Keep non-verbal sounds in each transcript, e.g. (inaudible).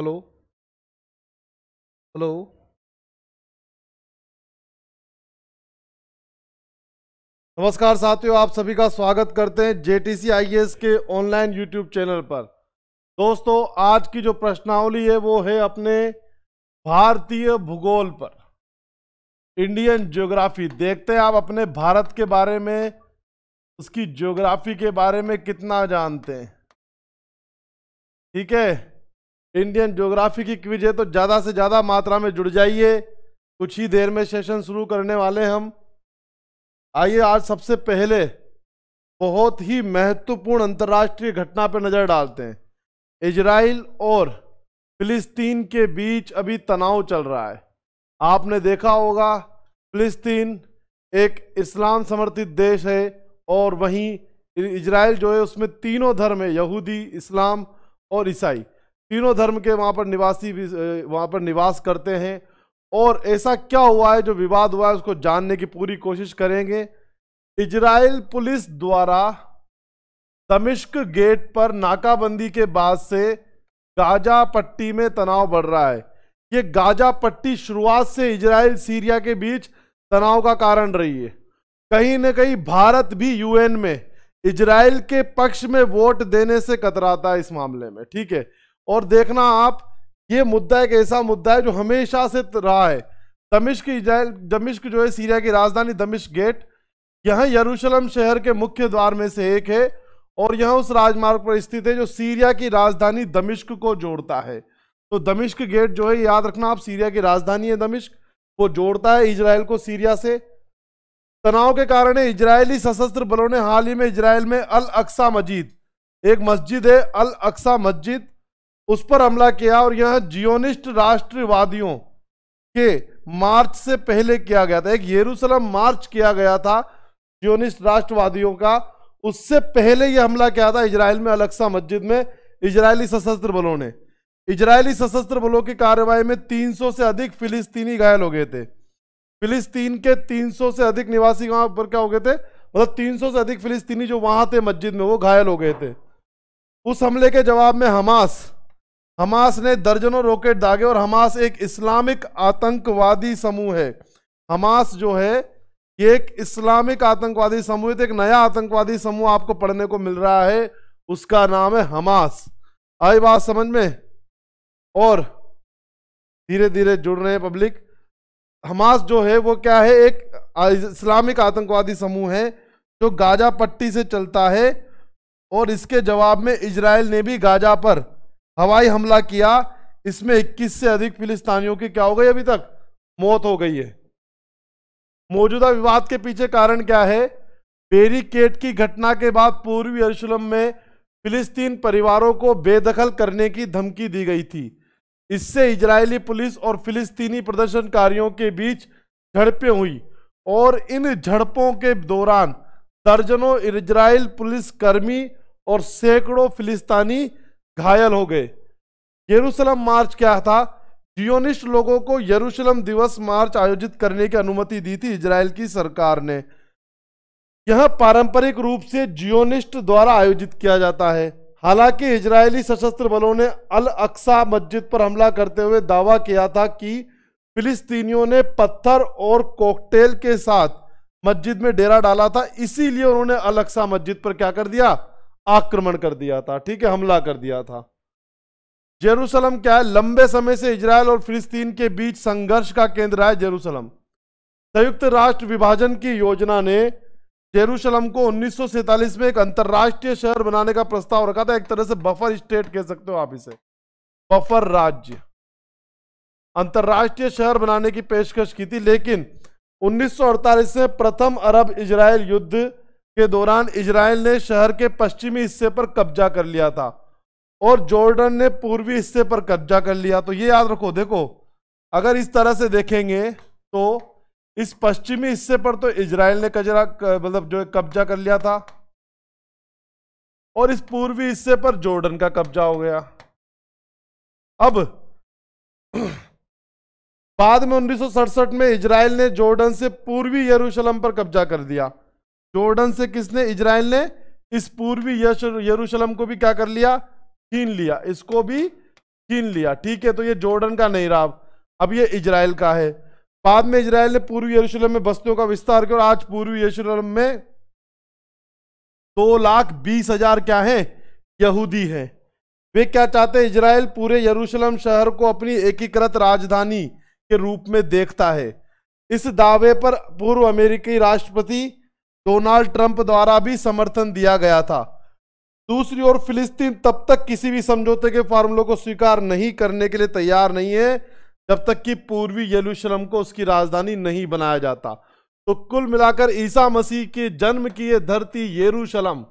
Hello hello नमस्कार साथियों आप सभी का स्वागत करते हैं जेटीसी टी के ऑनलाइन यूट्यूब चैनल पर दोस्तों आज की जो प्रश्नावली है वो है अपने भारतीय भूगोल पर इंडियन ज्योग्राफी देखते हैं आप अपने भारत के बारे में उसकी ज्योग्राफी के बारे में कितना जानते हैं ठीक है इंडियन ज्योग्राफी की क्विज है तो ज़्यादा से ज़्यादा मात्रा में जुड़ जाइए कुछ ही देर में सेशन शुरू करने वाले हम आइए आज सबसे पहले बहुत ही महत्वपूर्ण अंतर्राष्ट्रीय घटना पर नज़र डालते हैं इजराइल और फिलिस्तीन के बीच अभी तनाव चल रहा है आपने देखा होगा फिलिस्तीन एक इस्लाम समर्थित देश है और वहीं इजराइल जो है उसमें तीनों धर्म है यहूदी इस्लाम और ईसाई तीनों धर्म के वहाँ पर निवासी भी वहाँ पर निवास करते हैं और ऐसा क्या हुआ है जो विवाद हुआ है उसको जानने की पूरी कोशिश करेंगे इजराइल पुलिस द्वारा दमिश्क गेट पर नाकाबंदी के बाद से गाजा पट्टी में तनाव बढ़ रहा है ये गाजा पट्टी शुरुआत से इजराइल सीरिया के बीच तनाव का कारण रही है कहीं ना कहीं भारत भी यूएन में इजराइल के पक्ष में वोट देने से कतराता है इस मामले में ठीक है और देखना आप ये मुद्दा एक ऐसा मुद्दा है जो हमेशा से रहा है दमिश्क इजराइल दमिश्क जो है सीरिया की राजधानी दमिश्क गेट यह यरूशलम शहर के मुख्य द्वार में से एक है और यह उस राजमार्ग पर स्थित है जो सीरिया की राजधानी दमिश्क को जोड़ता है तो दमिश्क गेट जो है याद रखना आप सीरिया की राजधानी है दमिश्क वो जोड़ता है इसराइल को सीरिया से तनाव के कारण इजरायली सशस्त्र बलों ने हाल ही में इसराइल में अल अक्सा मस्जिद एक मस्जिद है अल अक्सा मस्जिद उस पर हमला किया और यह जियोनिस्ट राष्ट्रवादियों के मार्च से पहले किया गया था एक यरूशलेम मार्च किया गया था जियोनिस्ट राष्ट्रवादियों का उससे पहले यह हमला किया था इसराइल में अलक्सा मस्जिद में इजरायली सशस्त्र बलों ने इजरायली सशस्त्र बलों की कार्रवाई में 300 से अधिक फिलिस्तीनी घायल हो गए थे फिलिस्तीन के 300 से अधिक निवासी वहां पर क्या हो गए थे मतलब 300 से अधिक फिलिस्तीनी जो वहां थे मस्जिद में वो घायल हो गए थे उस हमले के जवाब में हमास हमास ने दर्जनों रॉकेट दागे और हमास एक इस्लामिक आतंकवादी समूह है हमास जो है ये एक इस्लामिक आतंकवादी समूह है तो एक नया आतंकवादी समूह आपको पढ़ने को मिल रहा है उसका नाम है हमास आई बात समझ में और धीरे धीरे जुड़ रहे हैं पब्लिक हमास जो है वो क्या है एक इस्लामिक आतंकवादी समूह है जो गाजा पट्टी से चलता है और इसके जवाब में इसराइल ने भी गाजा पर हवाई हमला किया इसमें 21 से अधिक फिलिस्तानियों की क्या हो गई अभी तक मौत हो गई है मौजूदा विवाद के पीछे कारण क्या है बेरिकेट की घटना के बाद पूर्वी यरूशलम में फिलिस्तीन परिवारों को बेदखल करने की धमकी दी गई थी इससे इजरायली पुलिस और फिलिस्तीनी प्रदर्शनकारियों के बीच झड़पें हुई और इन झड़पों के दौरान दर्जनों इजराइल पुलिसकर्मी और सैकड़ों फिलिस्तानी घायल हो गए यरूशलम मार्च क्या था जियोनिस्ट लोगों को यरूशलम दिवस मार्च आयोजित करने की अनुमति दी थी इसराइल की सरकार ने यह पारंपरिक रूप से जियोनिस्ट द्वारा आयोजित किया जाता है हालांकि इजरायली सशस्त्र बलों ने अल अक्सा मस्जिद पर हमला करते हुए दावा किया था कि फिलिस्तीनियों ने पत्थर और कॉकटेल के साथ मस्जिद में डेरा डाला था इसीलिए उन्होंने अल अक्सा मस्जिद पर क्या कर दिया आक्रमण कर दिया था ठीक है हमला कर दिया था जेरूसलम क्या है लंबे समय से इसराइल और फिलिस्तीन के बीच संघर्ष का केंद्र है जेरूसलम संयुक्त राष्ट्र विभाजन की योजना ने जेरूसलम को उन्नीस में एक अंतर्राष्ट्रीय शहर बनाने का प्रस्ताव रखा था एक तरह से बफर स्टेट कह सकते हो आप इसे बफर राज्य अंतर्राष्ट्रीय शहर बनाने की पेशकश की थी लेकिन उन्नीस में प्रथम अरब इजराइल युद्ध के दौरान इसराइल ने शहर के पश्चिमी हिस्से पर कब्जा कर लिया था और जॉर्डन ने पूर्वी हिस्से पर कब्जा कर लिया तो ये याद रखो देखो अगर इस तरह से देखेंगे तो इस पश्चिमी हिस्से पर तो इसराइल ने कजरा मतलब जो कब्जा कर लिया था और इस पूर्वी हिस्से पर जॉर्डन का कब्जा हो गया अब बाद में उन्नीस में इसराइल ने जॉर्डन से पूर्वी यरूशलम पर कब्जा कर दिया जोर्डन से किसने इजराइल ने इस पूर्वी यरूशलम को भी क्या कर लिया छीन लिया इसको भी छीन लिया ठीक है तो ये जोर्डन का नहीं रहा अब ये इजराइल का है बाद में इजराइल ने पूर्वी यरूशलम में बस्तियों का विस्तार किया और आज पूर्वी यरूशलम में दो लाख बीस हजार क्या है यहूदी है वे क्या चाहते हैं इजराइल पूरे यरूशलम शहर को अपनी एकीकृत राजधानी के रूप में देखता है इस दावे पर पूर्व अमेरिकी राष्ट्रपति डोनाल्ड ट्रंप द्वारा भी समर्थन दिया गया था दूसरी ओर फिलिस्तीन तब तक किसी भी समझौते के फार्मूलों को स्वीकार नहीं करने के लिए तैयार नहीं है जब तक कि पूर्वी यरूशलेम को उसकी राजधानी नहीं बनाया जाता तो कुल मिलाकर ईसा मसीह के जन्म की यह धरती यरूशलेम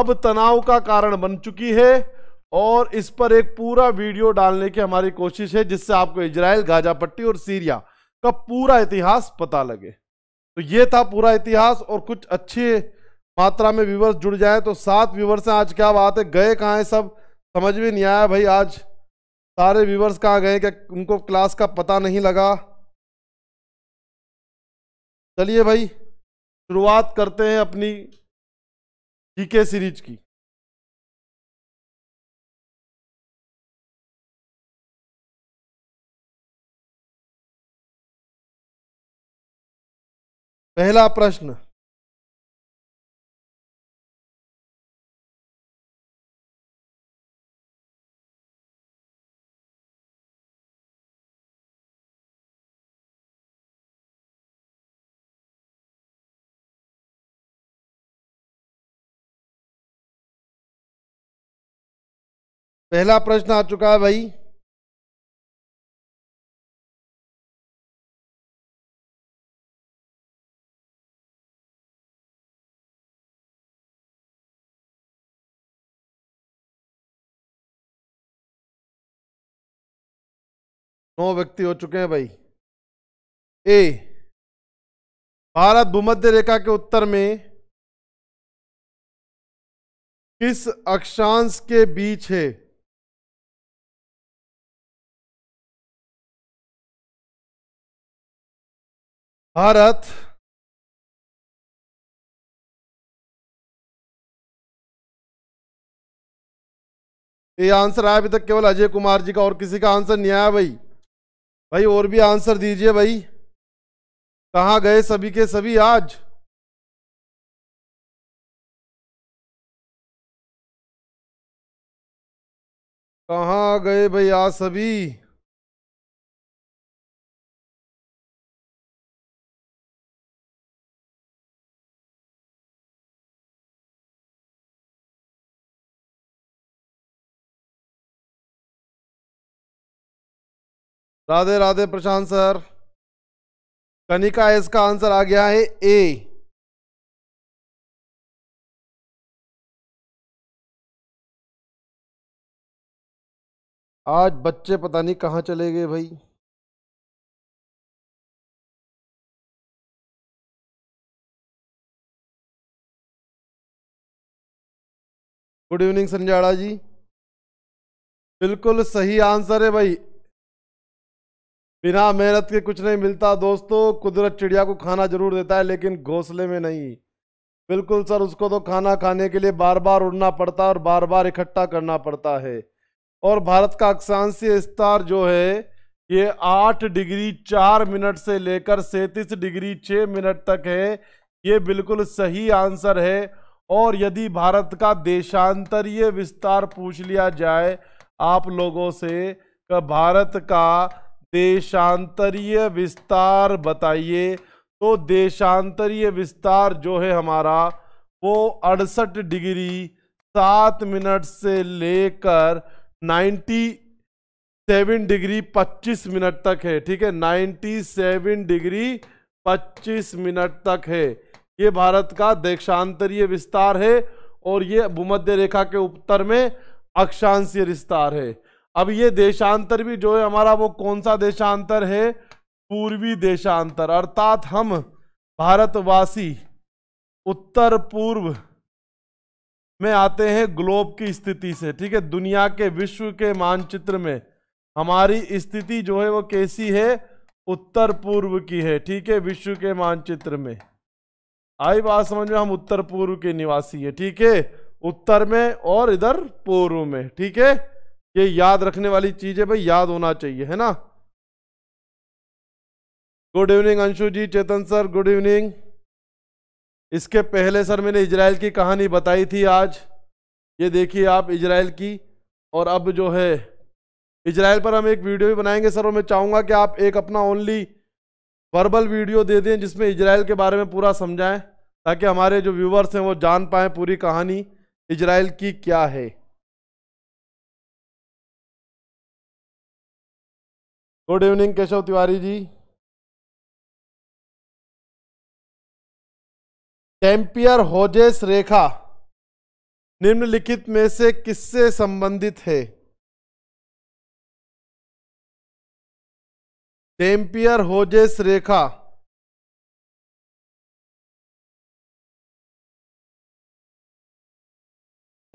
अब तनाव का कारण बन चुकी है और इस पर एक पूरा वीडियो डालने की हमारी कोशिश है जिससे आपको इजराइल गाजा पट्टी और सीरिया का पूरा इतिहास पता लगे तो ये था पूरा इतिहास और कुछ अच्छी मात्रा में व्यूवर्स जुड़ जाए तो सात व्यूवर्स हैं आज क्या बात है गए कहाँ हैं सब समझ में नहीं आया भाई आज सारे व्यूवर्स कहाँ गए क्या उनको क्लास का पता नहीं लगा चलिए भाई शुरुआत करते हैं अपनी जीके सीरीज की पहला प्रश्न पहला प्रश्न आ चुका है भाई नौ व्यक्ति हो चुके हैं भाई ए भारत भूमध्य रेखा के उत्तर में किस अक्षांश के बीच है भारत ये आंसर आया अभी तक केवल अजय कुमार जी का और किसी का आंसर नहीं आया भाई भाई और भी आंसर दीजिए भाई कहाँ गए सभी के सभी आज कहाँ गए भाई आज सभी राधे राधे प्रशांत सर कनिका इसका आंसर आ गया है ए आज बच्चे पता नहीं कहाँ चले गए भाई गुड इवनिंग संजाड़ा जी बिल्कुल सही आंसर है भाई बिना मेहनत के कुछ नहीं मिलता दोस्तों कुदरत चिड़िया को खाना जरूर देता है लेकिन घोंसले में नहीं बिल्कुल सर उसको तो खाना खाने के लिए बार बार उड़ना पड़ता है और बार बार इकट्ठा करना पड़ता है और भारत का अक्षांशीय स्तर जो है ये आठ डिग्री चार मिनट से लेकर सैंतीस डिग्री छः मिनट तक है ये बिल्कुल सही आंसर है और यदि भारत का देशांतरीय विस्तार पूछ लिया जाए आप लोगों से तो भारत का देशांतरीय विस्तार बताइए तो देशांतरीय विस्तार जो है हमारा वो अड़सठ डिग्री सात मिनट से लेकर नाइन्टी सेवन डिग्री पच्चीस मिनट तक है ठीक है नाइन्टी सेवन डिग्री पच्चीस मिनट तक है ये भारत का देशांतरीय विस्तार है और ये भूमध्य रेखा के उत्तर में अक्षांशीय विस्तार है अब ये देशांतर भी जो है हमारा वो कौन सा देशांतर है पूर्वी देशांतर अर्थात हम भारतवासी उत्तर पूर्व में आते हैं ग्लोब की स्थिति से ठीक है दुनिया के विश्व के मानचित्र में हमारी स्थिति जो है वो कैसी है उत्तर पूर्व की है ठीक है विश्व के मानचित्र में आई बात समझ में हम उत्तर पूर्व के निवासी है ठीक है उत्तर में और इधर पूर्व में ठीक है ये याद रखने वाली चीज है भाई याद होना चाहिए है ना good evening Anshu ji Chetan sir good evening इसके पहले सर मैंने इजराइल की कहानी बताई थी आज ये देखिए आप इजराइल की और अब जो है इजराइल पर हम एक वीडियो भी बनाएंगे सर और मैं चाहूँगा कि आप एक अपना ओनली वर्बल वीडियो दे दें जिसमें इजराइल के बारे में पूरा समझाएं ताकि हमारे जो व्यूवर्स हैं वो जान पाएं पूरी कहानी इजराइल की क्या है गुड इवनिंग केशव तिवारी जी टेम्पियर होजेस रेखा निम्नलिखित में से किससे संबंधित है टेम्पियर होजेस रेखा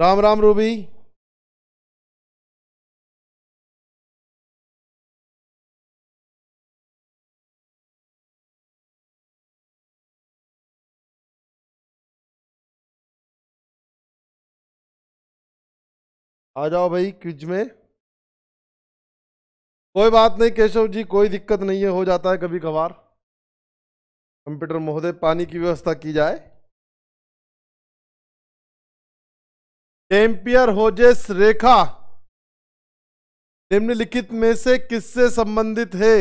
राम राम रूबी आ जाओ भाई क्विज में कोई बात नहीं केशव जी कोई दिक्कत नहीं है हो जाता है कभी कभार कंप्यूटर महोदय पानी की व्यवस्था की जाए टेम्पियर होजेस रेखा निम्नलिखित में से किससे संबंधित है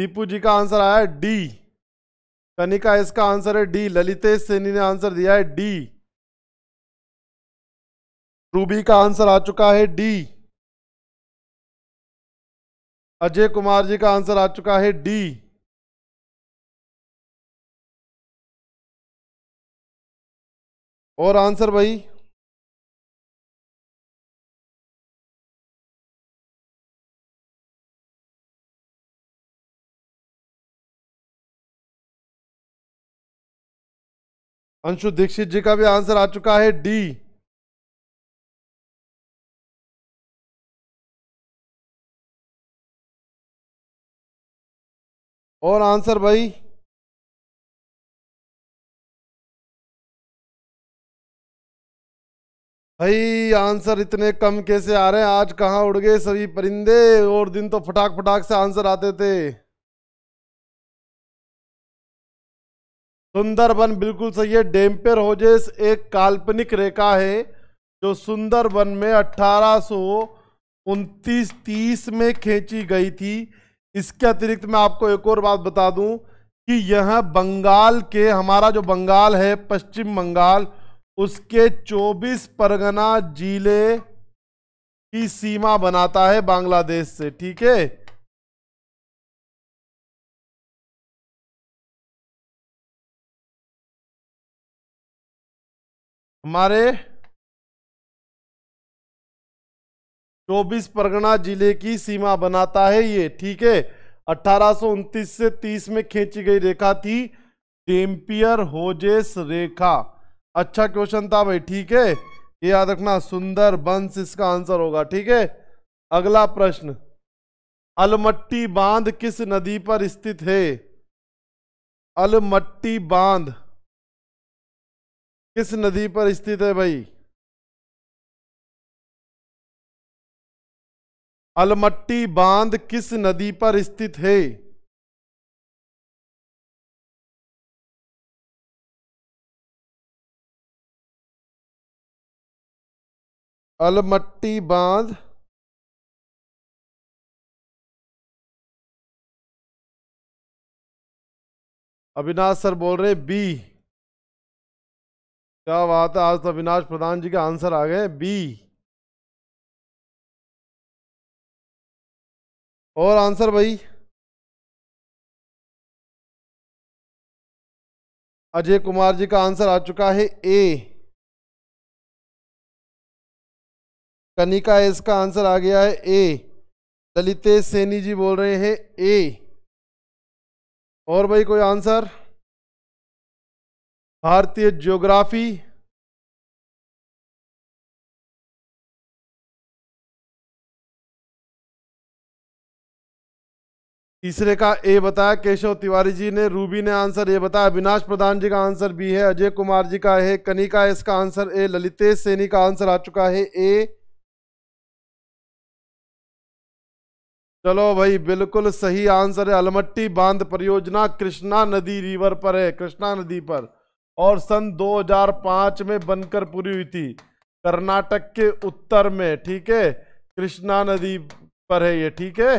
दीपू जी का आंसर आया डी कनिका इसका आंसर है डी ललितेश सेनी ने आंसर दिया है डी रूबी का आंसर आ चुका है डी अजय कुमार जी का आंसर आ चुका है डी और आंसर भाई अंशु दीक्षित जी का भी आंसर आ चुका है डी और आंसर भाई भाई आंसर इतने कम कैसे आ रहे हैं आज कहाँ उड़ गए सभी परिंदे और दिन तो फटाक फटाक से आंसर आते थे सुंदरबन बिल्कुल सही है डेम्पेर होजेस एक काल्पनिक रेखा है जो सुंदरबन में अठारह सो उनतीस तीस में खींची गई थी इसके अतिरिक्त मैं आपको एक और बात बता दूं कि यह बंगाल के हमारा जो बंगाल है पश्चिम बंगाल उसके 24 परगना जिले की सीमा बनाता है बांग्लादेश से ठीक है हमारे चौबीस परगना जिले की सीमा बनाता है ये ठीक है अठारह से 30 में खींची गई रेखा थी टेम्पियर होजेस रेखा अच्छा क्वेश्चन था भाई ठीक है ये याद रखना सुंदर बंश इसका आंसर होगा ठीक है अगला प्रश्न अलमट्टी बांध किस नदी पर स्थित है अलमट्टी बांध किस नदी पर स्थित है भाई अलमट्टी बांध किस नदी पर स्थित है अलमट्टी बांध अविनाश सर बोल रहे बी क्या बात है आज तो अविनाश प्रधान जी का आंसर आ गए बी और आंसर भाई अजय कुमार जी का आंसर आ चुका है ए कनिका एस का आंसर आ गया है ए ललितेश सैनी जी बोल रहे हैं ए और भाई कोई आंसर भारतीय ज्योग्राफी तीसरे का ए बताया केशव तिवारी जी ने रूबी ने आंसर ए बताया अविनाश प्रधान जी का आंसर बी है अजय कुमार जी का है कनिका एस का आंसर ए ललितेश सैनी का आंसर आ चुका है ए चलो भाई बिल्कुल सही आंसर है अलमट्टी बांध परियोजना कृष्णा नदी रिवर पर है कृष्णा नदी पर और सन 2005 में बनकर पूरी हुई थी कर्नाटक के उत्तर में ठीक है कृष्णा नदी पर है ये ठीक है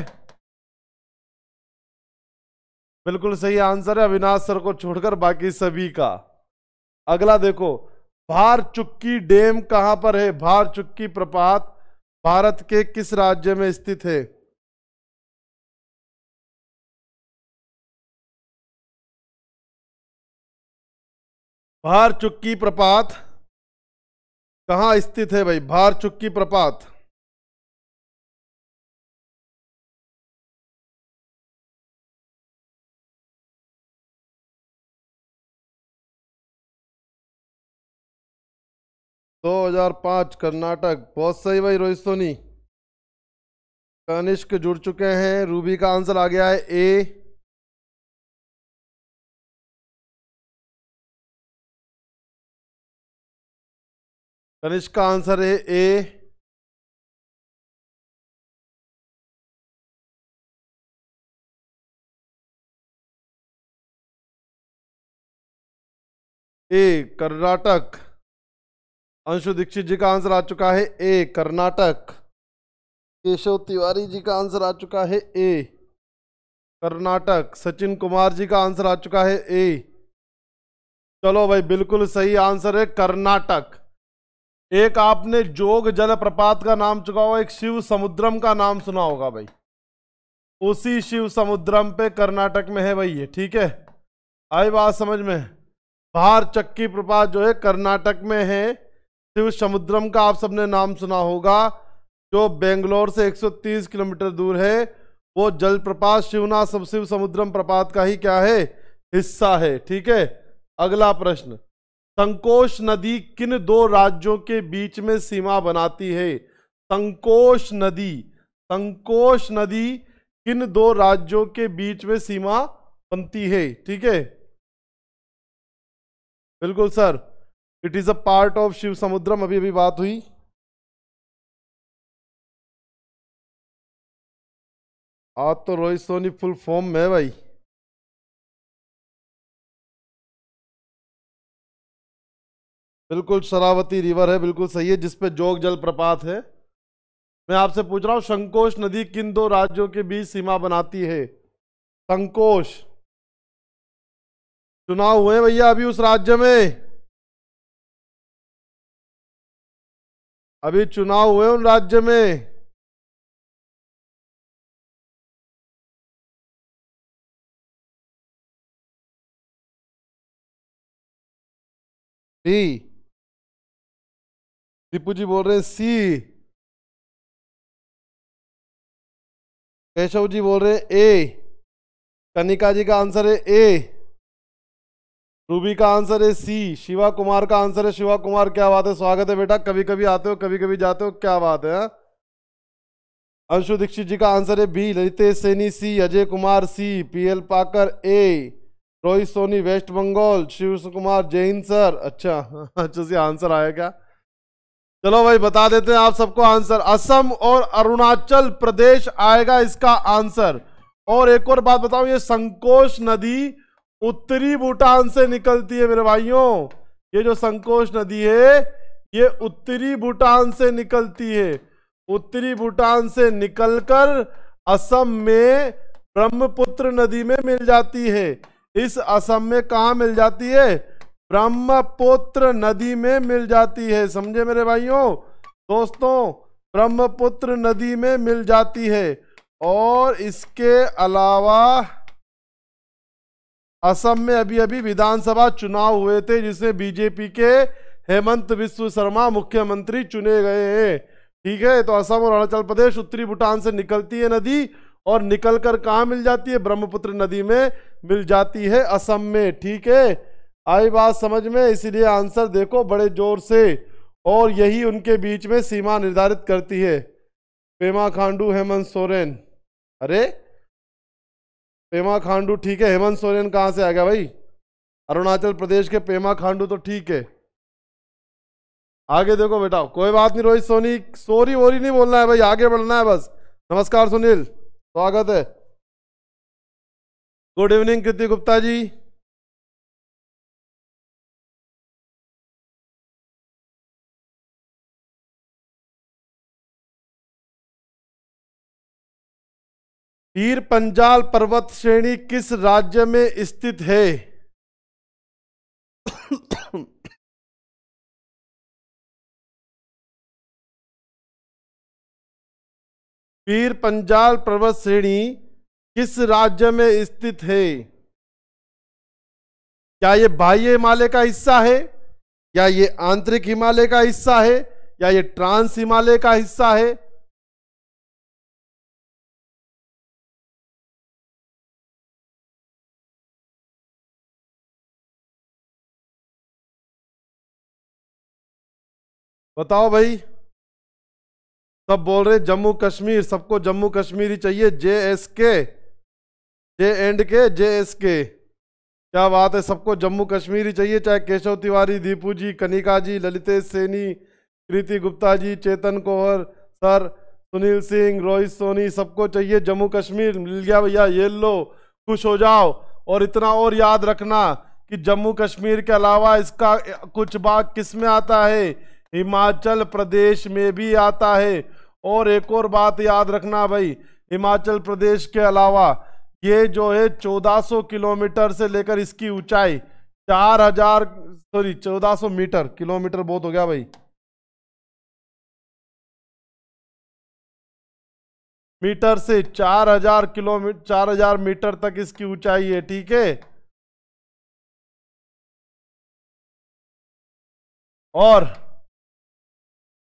बिल्कुल सही आंसर है अविनाश सर को छोड़कर बाकी सभी का अगला देखो भार चुक्की डैम कहां पर है भार चुक्की प्रपात भारत के किस राज्य में स्थित है भार चुक्की प्रपात कहां स्थित है भाई भार चुक्की प्रपात 2005 कर्नाटक बहुत सही भाई रोहित सोनी कनिष्क जुड़ चुके हैं रूबी का आंसर आ गया है ए कनिष्क का आंसर है ए ए कर्नाटक अंशु दीक्षित जी का आंसर आ चुका है ए कर्नाटक केशव तिवारी जी का आंसर आ चुका है ए कर्नाटक सचिन कुमार जी का आंसर आ चुका है ए चलो भाई बिल्कुल सही आंसर है कर्नाटक एक आपने जोग जलप्रपात का नाम चुका होगा एक शिव समुद्रम का नाम सुना होगा भाई उसी शिव समुद्रम पे कर्नाटक में है भाई ये ठीक है आई बात समझ में भार चक्की प्रपात जो है कर्नाटक में है शिव समुद्रम का आप सबने नाम सुना होगा जो बेंगलोर से 130 किलोमीटर दूर है वो जलप्रपात शिवना शिव समुद्रम प्रपात का ही क्या है हिस्सा है ठीक है अगला प्रश्न संकोष नदी किन दो राज्यों के बीच में सीमा बनाती है संकोश नदी संकोश नदी किन दो राज्यों के बीच में सीमा बनती है ठीक है बिल्कुल sir it is a part of Shiv Samudram अभी अभी बात हुई आज तो रोहित सोनी फुल फॉर्म में है भाई बिल्कुल शरावती रिवर है बिल्कुल सही है जिसपे जोग जल प्रपात है मैं आपसे पूछ रहा हूँ संकोश नदी किन दो राज्यों के बीच सीमा बनाती है संकोश चुनाव हुए भैया अभी उस राज्य में अभी चुनाव हुए उन राज्य में डी दीपू जी बोल रहे हैं सी केशव जी बोल रहे हैं ए कनिका जी का आंसर है ए रूबी का आंसर है सी शिवा कुमार का आंसर है शिवा कुमार क्या बात है स्वागत है बेटा कभी कभी आते हो कभी कभी जाते हो क्या बात है अंशु दीक्षित जी का आंसर है B Lalitesh Saini C Ajay Kumar C पीएल पाकर A Rohit Soni West Bengal Shiv Kumar Jain sir अच्छा (laughs) अच्छा सी आंसर आया क्या चलो भाई बता देते हैं आप सबको आंसर असम और अरुणाचल प्रदेश आएगा इसका आंसर और एक और बात बताऊं ये संकोच नदी उत्तरी भूटान से निकलती है मेरे भाइयों ये जो संकोच नदी है ये उत्तरी भूटान से निकलती है उत्तरी भूटान से निकलकर असम में ब्रह्मपुत्र नदी में मिल जाती है इस असम में कहा मिल जाती है ब्रह्मपुत्र नदी में मिल जाती है समझे मेरे भाइयों दोस्तों ब्रह्मपुत्र नदी में मिल जाती है और इसके अलावा असम में अभी अभी विधानसभा चुनाव हुए थे जिसमें बीजेपी के हेमंत विश्व शर्मा मुख्यमंत्री चुने गए हैं ठीक है तो असम और अरुणाचल प्रदेश उत्तरी भूटान से निकलती है नदी और निकल कर कहाँ मिल जाती है ब्रह्मपुत्र नदी में मिल जाती है असम में ठीक है आई बात समझ में इसीलिए आंसर देखो बड़े जोर से और यही उनके बीच में सीमा निर्धारित करती है पेमा खांडू हेमंत सोरेन अरे पेमा खांडू ठीक है हेमंत सोरेन कहाँ से आ गया भाई अरुणाचल प्रदेश के पेमा खांडू तो ठीक है आगे देखो बेटा कोई बात नहीं रोहित सोनी सोरी वोरी नहीं बोलना है भाई आगे बढ़ना है बस नमस्कार सुनील स्वागत है गुड इवनिंग कृति गुप्ता जी पीर पंजाल पर्वत श्रेणी किस राज्य में स्थित है पीर पंजाल पर्वत श्रेणी किस राज्य में स्थित है क्या ये बाह्य हिमालय का हिस्सा है या ये आंतरिक हिमालय का हिस्सा है या ये ट्रांस हिमालय का हिस्सा है बताओ भाई सब बोल रहे जम्मू कश्मीर सबको जम्मू कश्मीर ही चाहिए जे एस के जे एंड के जे एस के क्या बात है सबको जम्मू कश्मीर ही चाहिए चाहे केशव तिवारी दीपू जी कनिका जी ललितेश सैनी कृति गुप्ता जी चेतन कोहर सर सुनील सिंह रोहित सोनी सबको चाहिए जम्मू कश्मीर मिल गया भैया ये लो खुश हो जाओ और इतना और याद रखना कि जम्मू कश्मीर के अलावा इसका कुछ भाग किस में आता है हिमाचल प्रदेश में भी आता है और एक और बात याद रखना भाई हिमाचल प्रदेश के अलावा ये जो है 1400 किलोमीटर से लेकर इसकी ऊंचाई 4000 सॉरी 1400 मीटर किलोमीटर बहुत हो गया भाई मीटर से 4000 किलोमीटर 4000 मीटर तक इसकी ऊंचाई है ठीक है और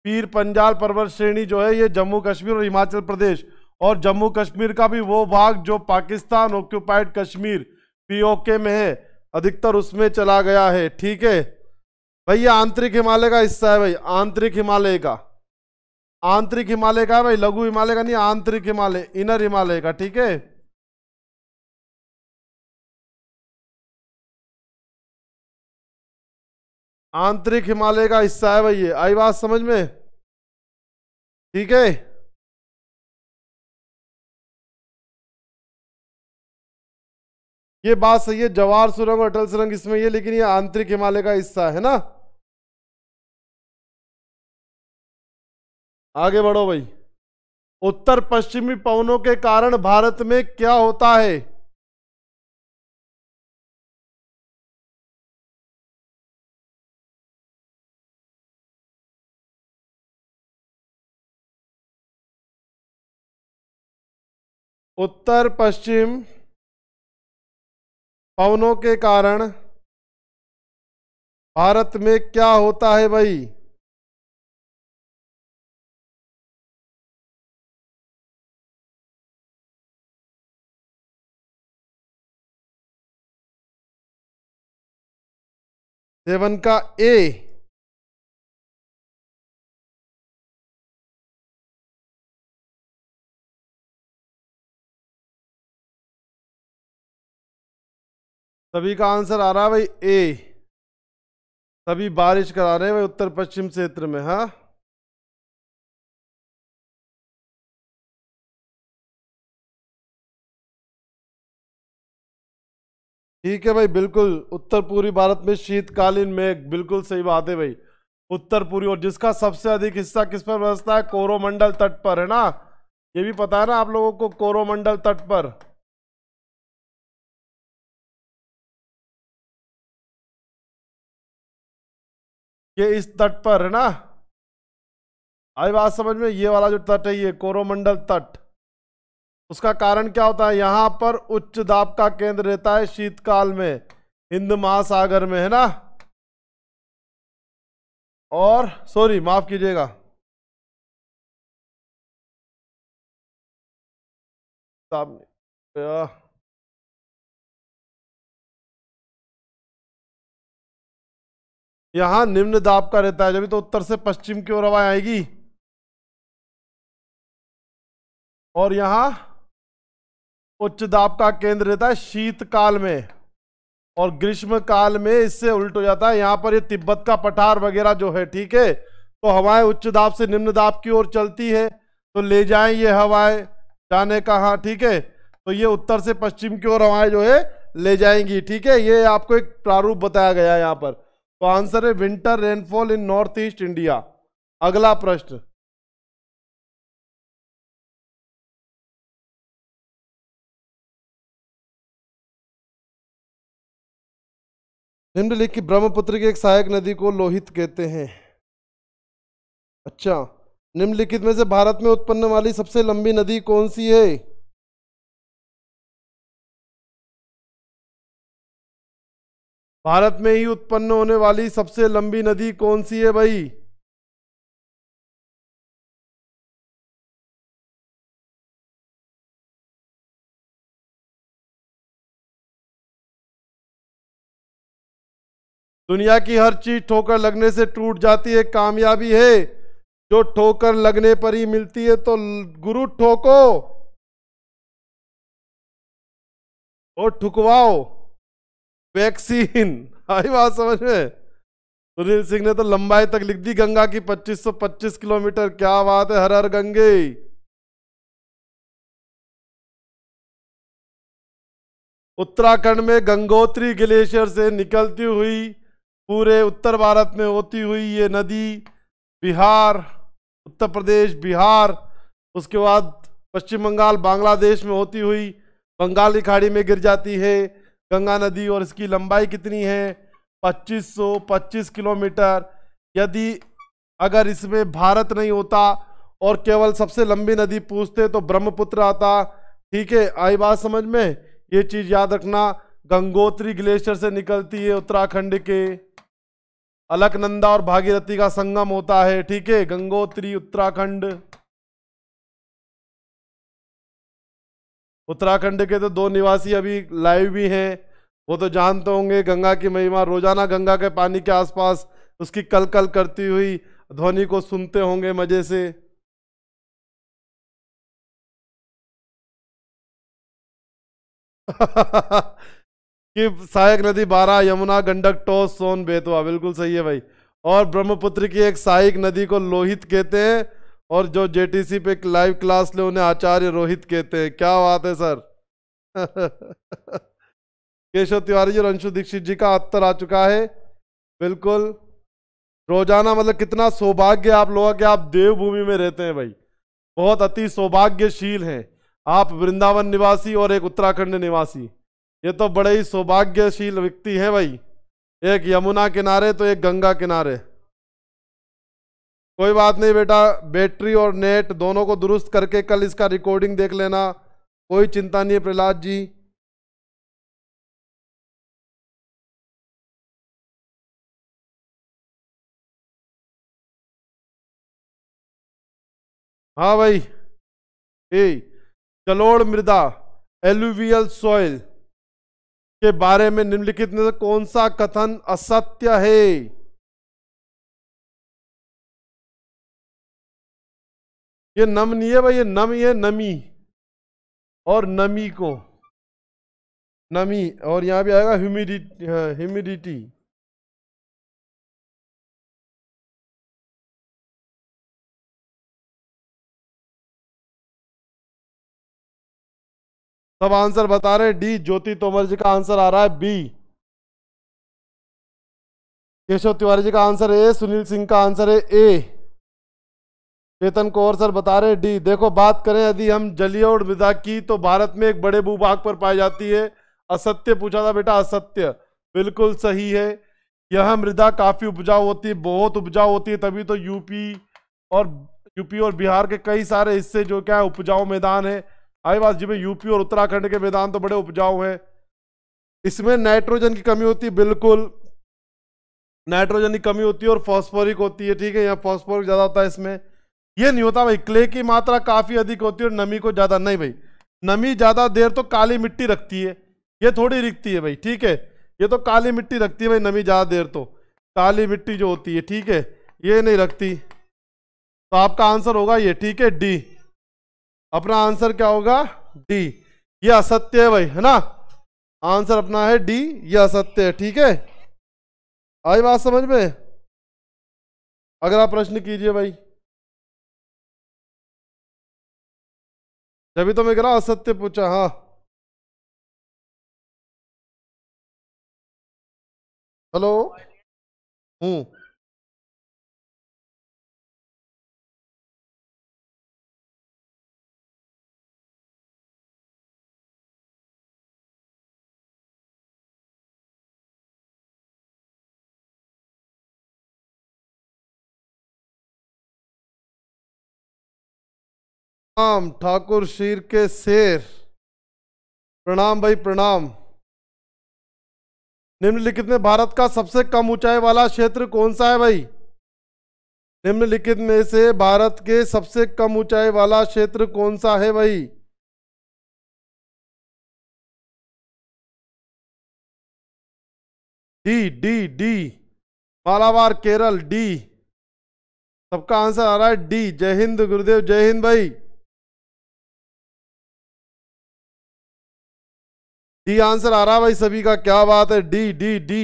पीर पंजाल पर्वत श्रेणी जो है ये जम्मू कश्मीर और हिमाचल प्रदेश और जम्मू कश्मीर का भी वो भाग जो पाकिस्तान ऑक्यूपाइड कश्मीर पीओके में है अधिकतर उसमें चला गया है ठीक है भाई ये आंतरिक हिमालय का हिस्सा है भाई आंतरिक हिमालय का आंतरिक हिमालय का भाई लघु हिमालय का नहीं आंतरिक हिमालय इनर हिमालय का ठीक है आंतरिक हिमालय का हिस्सा है भाई ये आई बात समझ में ठीक है ये बात सही है जवाहर सुरंग और अटल सुरंग इसमें ये लेकिन ये आंतरिक हिमालय का हिस्सा है ना आगे बढ़ो भाई उत्तर पश्चिमी पवनों के कारण भारत में क्या होता है उत्तर पश्चिम पवनों के कारण भारत में क्या होता है भाई सेवन का ए सभी का आंसर आ रहा है भाई ए सभी बारिश करा रहे हैं भाई उत्तर पश्चिम क्षेत्र में हा ठीक है भाई बिल्कुल उत्तर पूर्वी भारत में शीतकालीन मेघ बिल्कुल सही बात है भाई उत्तर पूर्वी और जिसका सबसे अधिक हिस्सा किस पर बसता है कोरोमंडल तट पर है ना ये भी पता है ना आप लोगों को कोरोमंडल तट पर ये इस तट पर है ना आई बात समझ में ये वाला जो तट है ये कोरोमंडल तट उसका कारण क्या होता है यहां पर उच्च दाब का केंद्र रहता है शीतकाल में हिंद महासागर में है ना और सॉरी माफ कीजिएगा सामने यहां निम्न दाब का रहता है जब तो उत्तर से पश्चिम की ओर हवा आएगी और यहां उच्च दाब का केंद्र रहता है शीतकाल में और ग्रीष्म काल में इससे उल्ट हो जाता है यहां पर ये तिब्बत का पठार वगैरह जो है ठीक है तो हवाएं उच्च दाब से निम्न दाब की ओर चलती है तो ले जाएं ये हवाएं जाने हाँ ठीक है तो ये उत्तर से पश्चिम की ओर हवाएं जो है ले जाएंगी ठीक है ये आपको एक प्रारूप बताया गया है यहाँ पर तो आंसर है winter rainfall in north east India अगला प्रश्न निम्नलिखित ब्रह्मपुत्र की एक सहायक नदी को लोहित कहते हैं अच्छा निम्नलिखित में से भारत में उत्पन्न वाली सबसे लंबी नदी कौन सी है भारत में ही उत्पन्न होने वाली सबसे लंबी नदी कौन सी है भाई दुनिया की हर चीज ठोकर लगने से टूट जाती है कामयाबी है जो ठोकर लगने पर ही मिलती है तो गुरु ठोको और ठुकवाओ वैक्सीन आई हाँ, बात समझ में सुनील सिंह ने तो लंबाई तक लिख दी गंगा की 2525 किलोमीटर क्या बात है हर हर गंगे उत्तराखंड में गंगोत्री ग्लेशियर से निकलती हुई पूरे उत्तर भारत में होती हुई ये नदी बिहार उत्तर प्रदेश बिहार उसके बाद पश्चिम बंगाल बांग्लादेश में होती हुई बंगाल की खाड़ी में गिर जाती है गंगा नदी और इसकी लंबाई कितनी है 2525 किलोमीटर यदि अगर इसमें भारत नहीं होता और केवल सबसे लंबी नदी पूछते तो ब्रह्मपुत्र आता ठीक है आई बात समझ में ये चीज़ याद रखना गंगोत्री ग्लेशियर से निकलती है उत्तराखंड के अलकनंदा और भागीरथी का संगम होता है ठीक है गंगोत्री उत्तराखंड उत्तराखंड के तो दो निवासी अभी लाइव भी हैं वो तो जानते होंगे गंगा की महिमा रोजाना गंगा के पानी के आसपास उसकी कल कल करती हुई ध्वनि को सुनते होंगे मजे से (laughs) कि सहायक नदी बारह यमुना गंडक टोस सोन बेतवा बिल्कुल सही है भाई और ब्रह्मपुत्र की एक सहायक नदी को लोहित कहते हैं और जो जेटीसी पे लाइव क्लास ले उन्हें आचार्य रोहित कहते हैं क्या बात है सर (laughs) केशव तिवारी जी और अंशु दीक्षित जी का उत्तर आ चुका है बिल्कुल रोजाना मतलब कितना सौभाग्य आप लोगों के आप देवभूमि में रहते हैं भाई बहुत अति सौभाग्यशील हैं आप वृंदावन निवासी और एक उत्तराखंड निवासी ये तो बड़े ही सौभाग्यशील व्यक्ति है भाई एक यमुना किनारे तो एक गंगा किनारे कोई बात नहीं बेटा बैटरी और नेट दोनों को दुरुस्त करके कल इसका रिकॉर्डिंग देख लेना कोई चिंता नहीं है प्रहलाद जी हाँ भाई ए जलोड़ मृदा एलुवियल सॉइल के बारे में निम्नलिखित में कौन सा कथन असत्य है ये नम नहीं है भाई ये नम ये नमी और नमी को नमी और यहां भी आएगा ह्यूमिडिटी ह्यूमिडिटी हाँ, सब आंसर बता रहे डी ज्योति तोमर जी का आंसर आ रहा है बी केशव तिवारी जी का आंसर ए सुनील सिंह का आंसर है ए चेतन को और सर बता रहे डी देखो बात करें यदि हम जलीय और मृदा की तो भारत में एक बड़े भूभाग पर पाई जाती है असत्य पूछा था बेटा असत्य बिल्कुल सही है यह मृदा काफ़ी उपजाऊ होती है बहुत उपजाऊ होती है तभी तो यूपी और यूपी और बिहार के कई सारे हिस्से जो क्या है उपजाऊ मैदान है आई बात जी यूपी और उत्तराखंड के मैदान तो बड़े उपजाऊ हैं इसमें नाइट्रोजन की कमी होती है बिल्कुल नाइट्रोजन की कमी होती है और फॉस्फोरिक होती है ठीक है यहाँ फॉस्फोरिक ज़्यादा होता है इसमें ये नहीं होता भाई क्ले की मात्रा काफ़ी अधिक होती है और नमी को ज़्यादा नहीं भाई नमी ज़्यादा देर तो काली मिट्टी रखती है ये थोड़ी रिखती है भाई ठीक है ये तो काली मिट्टी रखती है भाई नमी ज़्यादा देर तो काली मिट्टी जो होती है ठीक है ये नहीं रखती तो आपका आंसर होगा ये ठीक है डी अपना आंसर क्या होगा डी ये असत्य है भाई है ना आंसर अपना है डी ये असत्य है ठीक है आई बात समझ में अगला प्रश्न कीजिए भाई तभी तो मैं कह रहा असत्य पूछा हा हेलो हूँ प्रणाम ठाकुर शीर के शेर प्रणाम भाई प्रणाम निम्नलिखित में भारत का सबसे कम ऊंचाई वाला क्षेत्र कौन सा है भाई निम्नलिखित में से भारत के सबसे कम ऊंचाई वाला क्षेत्र कौन सा है भाई D D D Malabar Kerala D सबका आंसर आ रहा है डी जय हिंद गुरुदेव जय हिंद भाई डी आंसर आ रहा भाई सभी का क्या बात है D D D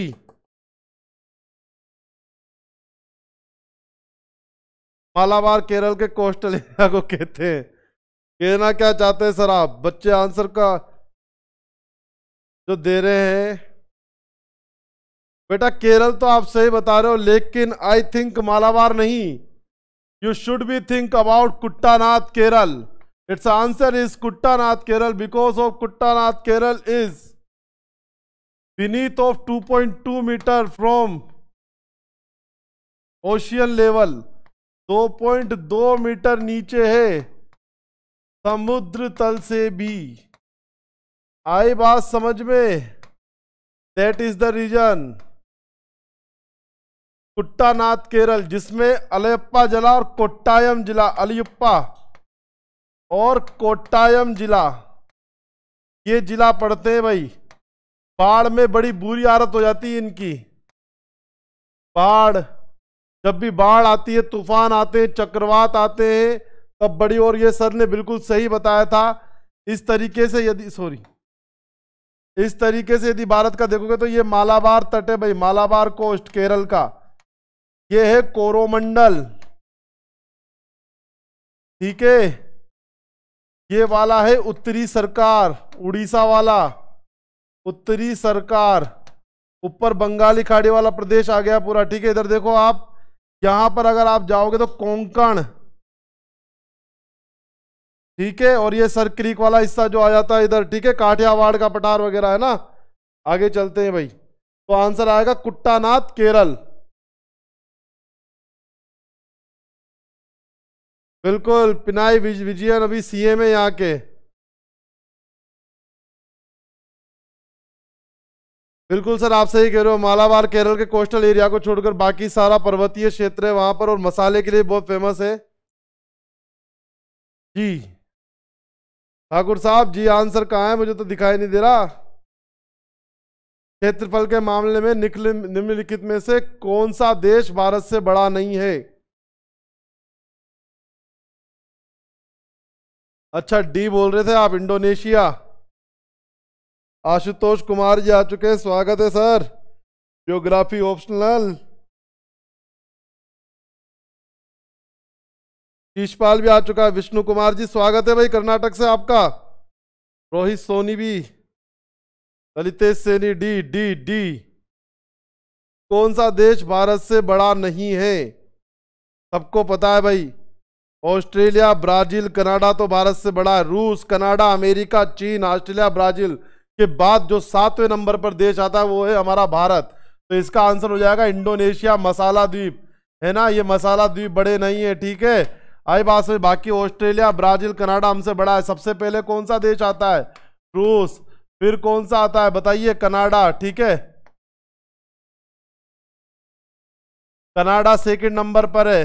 Malabar Kerala के कोस्टल एरिया को कहते हैं कहना क्या चाहते हैं सर आप बच्चे आंसर का जो दे रहे हैं बेटा केरल तो आप सही बता रहे हो लेकिन आई थिंक मालाबार नहीं you should be think about Kuttanad Kerala Its answer is Kuttanath Keral because of Kuttanath Keral is beneath of 2.2 meter from ocean level 2.2 meter नीचे है समुद्र तल से भी आई बात समझ में that is the reason Kuttanad Kerala जिसमें अलयप्पा जिला और कोट्टायम जिला अलयुप्पा और कोट्टायम जिला ये जिला पड़ते हैं भाई बाढ़ में बड़ी बुरी आदत हो जाती है इनकी बाढ़ जब भी बाढ़ आती है तूफान आते हैं चक्रवात आते हैं तब बड़ी और ये सर ने बिल्कुल सही बताया था इस तरीके से यदि सॉरी इस तरीके से यदि भारत का देखोगे तो ये मालाबार तट है भाई मालाबार कोस्ट केरल का ये है कोरोमंडल ठीक है ये वाला है उत्तरी सरकार उड़ीसा वाला उत्तरी सरकार ऊपर बंगाली खाड़ी वाला प्रदेश आ गया पूरा ठीक है इधर देखो आप यहां पर अगर आप जाओगे तो कोंकण ठीक है और ये सर क्रीक वाला हिस्सा जो आ जाता है इधर ठीक है काठियावाड़ का पठार वगैरह है ना आगे चलते हैं भाई तो आंसर आएगा कुट्टानाथ केरल बिल्कुल पिनाई विजयन अभी सीएम है यहाँ के बिल्कुल सर आप सही कह रहे हो मालाबार केरल के कोस्टल एरिया को छोड़कर बाकी सारा पर्वतीय क्षेत्र है वहां पर और मसाले के लिए बहुत फेमस है जी ठाकुर साहब जी आंसर कहाँ है मुझे तो दिखाई नहीं दे रहा क्षेत्रफल के मामले में निम्नलिखित में से कौन सा देश भारत से बड़ा नहीं है अच्छा डी बोल रहे थे आप इंडोनेशिया आशुतोष कुमार जी आ चुके हैं स्वागत है सर ज्योग्राफी ऑप्शनल शीशपाल भी आ चुका है विष्णु कुमार जी स्वागत है भाई कर्नाटक से आपका रोहित सोनी भी Lalitesh Saini D D D कौन सा देश भारत से बड़ा नहीं है सबको पता है भाई ऑस्ट्रेलिया ब्राजील कनाडा तो भारत से बड़ा है रूस कनाडा अमेरिका चीन ऑस्ट्रेलिया ब्राजील के बाद जो सातवें नंबर पर देश आता है वो है हमारा भारत तो इसका आंसर हो जाएगा इंडोनेशिया मसाला द्वीप है ना ये मसाला द्वीप बड़े नहीं है ठीक है आई बात से बाकी ऑस्ट्रेलिया ब्राजील कनाडा हमसे बड़ा है सबसे पहले कौन सा देश आता है रूस फिर कौन सा आता है बताइए कनाडा ठीक है कनाडा सेकंड नंबर पर है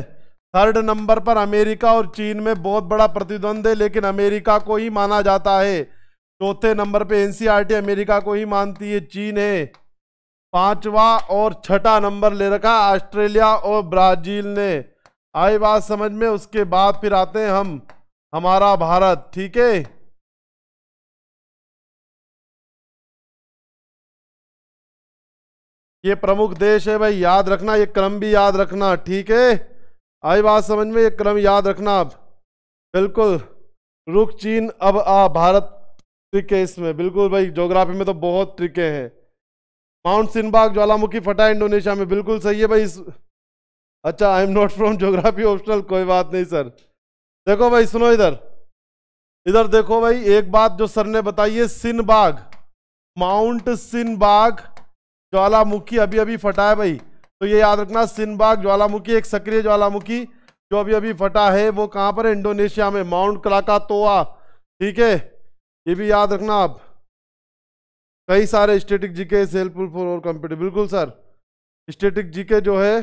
थर्ड नंबर पर अमेरिका और चीन में बहुत बड़ा प्रतिद्वंद है लेकिन अमेरिका को ही माना जाता है चौथे नंबर पे एनसीईआरटी अमेरिका को ही मानती है चीन है पांचवा और छठा नंबर ले रखा ऑस्ट्रेलिया और ब्राजील ने आई बात समझ में उसके बाद फिर आते हैं हम हमारा भारत ठीक है ये प्रमुख देश है भाई याद रखना ये क्रम भी याद रखना ठीक है आई बात समझ में ये क्रम याद रखना आप बिल्कुल रुख चीन अब आ भारत ट्रिक है इसमें बिल्कुल भाई जोग्राफी में तो बहुत ट्रिके हैं माउंट सिनबाग ज्वालामुखी फटा इंडोनेशिया में बिल्कुल सही है भाई अच्छा I am not from geography optional कोई बात नहीं सर देखो भाई सुनो इधर इधर देखो भाई एक बात जो सर ने बताई है सिनबाग माउंट सिनबाग ज्वालामुखी अभी अभी फटा है भाई तो ये याद रखना सिनबाग ज्वालामुखी एक सक्रिय ज्वालामुखी जो अभी अभी फटा है वो कहाँ पर है इंडोनेशिया में माउंट कलाका तोआ ठीक है ये भी याद रखना आप कई सारे स्टेटिक जीके हेल्पफुल फॉर और कंप्यूटर बिल्कुल सर स्टेटिक जीके जो है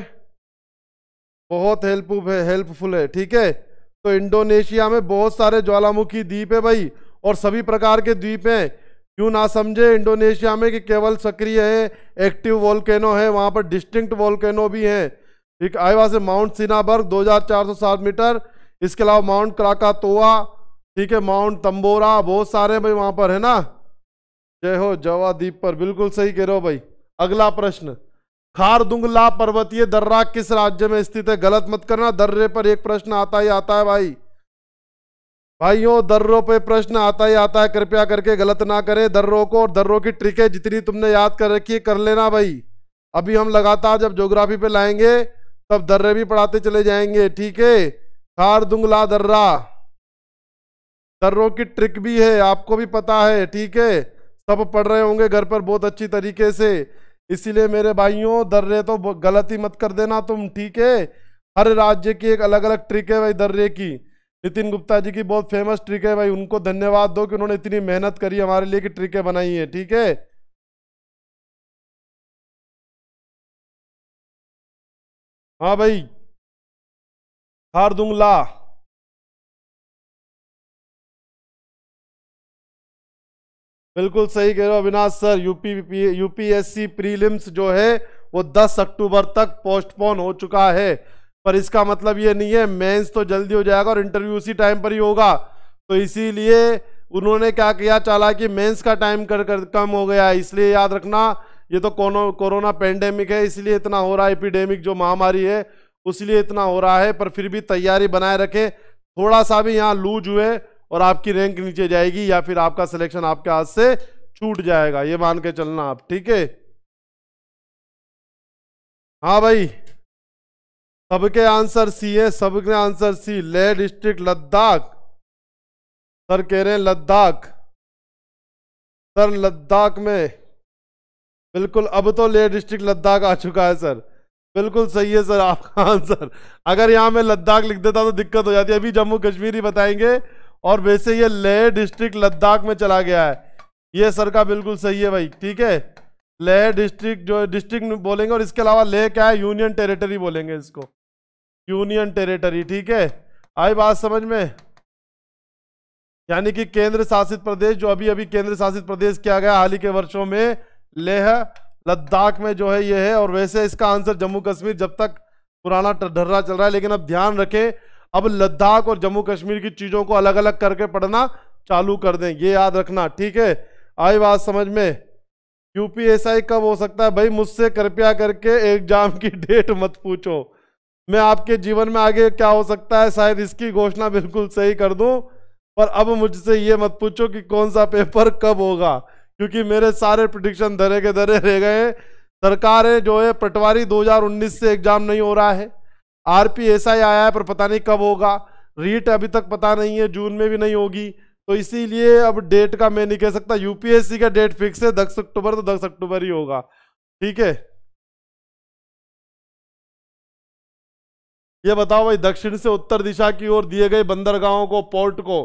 बहुत हेल्पफुल है हेल्पफुल है ठीक है तो इंडोनेशिया में बहुत सारे ज्वालामुखी द्वीप है भाई और सभी प्रकार के द्वीप हैं क्यों ना समझे इंडोनेशिया में कि केवल सक्रिय है एक्टिव वॉल्केनो है वहाँ पर डिस्टिंक्ट वॉल्केनो भी हैं ठीक आए वहाँ से माउंट सिनाबर्ग 2407 मीटर इसके अलावा माउंट क्राकातोआ ठीक है माउंट तंबोरा बहुत सारे भाई वहाँ पर है ना जय हो जवा दीप पर बिल्कुल सही कह रहे हो भाई अगला प्रश्न खारदुंगला पर्वतीय दर्रा किस राज्य में स्थित है गलत मत करना दर्रे पर एक प्रश्न आता ही आता है भाई भाइयों दर्रों पे प्रश्न आता ही आता है कृपया करके गलत ना करें दर्रों को और दर्रों की ट्रिकें जितनी तुमने याद कर रखी है कर लेना भाई अभी हम लगातार जब ज्योग्राफी पे लाएंगे तब दर्रे भी पढ़ाते चले जाएंगे ठीक है खार दुंगला दर्रा दर्रों की ट्रिक भी है आपको भी पता है ठीक है सब पढ़ रहे होंगे घर पर बहुत अच्छी तरीके से इसीलिए मेरे भाइयों दर्रे तो गलती मत कर देना तुम ठीक है हर राज्य की एक अलग अलग ट्रिक है भाई दर्रे की नितिन गुप्ता जी की बहुत फेमस ट्रिक है भाई उनको धन्यवाद दो कि उन्होंने इतनी मेहनत करी हमारे लिए कि ट्रिकें बनाई है ठीक है हाँ भाई हार हारदुंगला बिल्कुल सही कह रहे हो Avinash sir UP UPSC prelims जो है वो 10 अक्टूबर तक पोस्टपोन हो चुका है पर इसका मतलब ये नहीं है मेंस तो जल्दी हो जाएगा और इंटरव्यू उसी टाइम पर ही होगा तो इसीलिए उन्होंने क्या किया चाला कि मेंस का टाइम कर, कर कम हो गया इसलिए याद रखना ये तो कोनो कोरोना पेंडेमिक है इसलिए इतना हो रहा है एपिडेमिक जो महामारी है उसलिए इतना हो रहा है पर फिर भी तैयारी बनाए रखें थोड़ा सा भी यहाँ लूज हुए और आपकी रैंक नीचे जाएगी या फिर आपका सिलेक्शन आपके हाथ से छूट जाएगा ये मान के चलना आप ठीक है हाँ भाई सबके आंसर सी है सबके आंसर सी ले डिस्ट्रिक्ट लद्दाख सर कह रहे हैं लद्दाख सर लद्दाख में बिल्कुल अब तो लेह डिस्ट्रिक्ट लद्दाख आ चुका है सर बिल्कुल सही है सर आपका आंसर अगर यहाँ मैं लद्दाख लिख देता तो दिक्कत हो जाती है अभी जम्मू कश्मीर ही बताएंगे और वैसे ये लेह डिस्ट्रिक्ट लद्दाख में चला गया है ये सर का बिल्कुल सही है भाई ठीक है ले डिस्ट्रिक्ट जो डिस्ट्रिक्ट बोलेंगे और इसके अलावा ले क्या है यूनियन टेरिटरी बोलेंगे इसको यूनियन टेरिटरी ठीक है आई बात समझ में यानी कि केंद्र शासित प्रदेश जो अभी अभी केंद्र शासित प्रदेश किया गया हाल ही के वर्षों में लेह लद्दाख में जो है ये है और वैसे इसका आंसर जम्मू कश्मीर जब तक पुराना ढर्रा चल रहा है लेकिन अब ध्यान रखें अब लद्दाख और जम्मू कश्मीर की चीज़ों को अलग अलग करके पढ़ना चालू कर दें ये याद रखना ठीक है आई बात समझ में यूपीएसआई कब हो सकता है भाई मुझसे कृपया करके एग्जाम की डेट मत पूछो मैं आपके जीवन में आगे क्या हो सकता है शायद इसकी घोषणा बिल्कुल सही कर दूं पर अब मुझसे ये मत पूछो कि कौन सा पेपर कब होगा क्योंकि मेरे सारे प्रडिक्शन धरे के धरे रह गए सरकार है जो है पटवारी 2019 से एग्जाम नहीं हो रहा है आर पी एस आई आया है पर पता नहीं कब होगा रीट अभी तक पता नहीं है जून में भी नहीं होगी तो इसीलिए अब डेट का मैं नहीं कह सकता यूपीएससी का डेट फिक्स है दस अक्टूबर तो दस अक्टूबर ही होगा ठीक है ये बताओ भाई दक्षिण से उत्तर दिशा की ओर दिए गए बंदरगाहों को पोर्ट को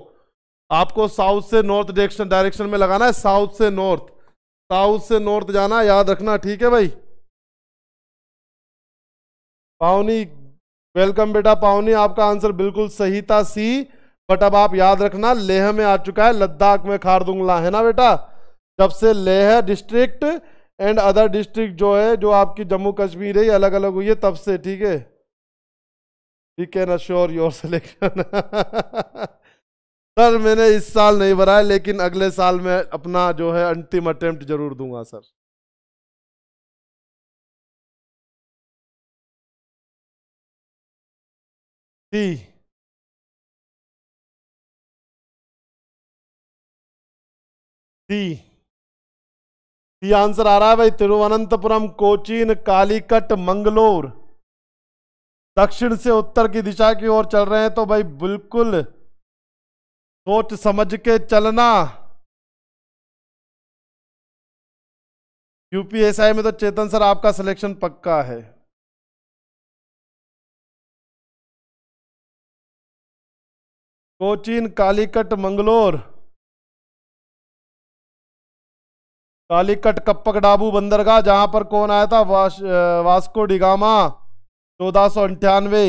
आपको साउथ से नॉर्थ डायरेक्शन डायरेक्शन में लगाना है साउथ से नॉर्थ साउथ से नॉर्थ जाना याद रखना ठीक है भाई पावनी वेलकम बेटा पावनी आपका आंसर बिल्कुल सही था सी बट अब आप याद रखना लेह में आ चुका है लद्दाख में खारदुंगला है ना बेटा जब से Leh district and other district जो है जो आपकी जम्मू कश्मीर है अलग अलग हुई है तब से ठीक है you can assure your selection sir मैंने इस साल नहीं भरा लेकिन अगले साल में अपना जो है अंतिम अटेम्प्ट जरूर दूंगा sir C T T answer आ रहा है भाई तिरुवनंतपुरम कोचीन कालीकट मंगलोर दक्षिण से उत्तर की दिशा की ओर चल रहे हैं तो भाई बिल्कुल सोच समझ के चलना यूपीएसआई में तो चेतन सर आपका सिलेक्शन पक्का है कोचीन कालीकट मंगलोर कालीकट कप्पक डाबू बंदरगाह जहां पर कौन आया था वास, वास्को डिगामा चौदह सौ अंठानवे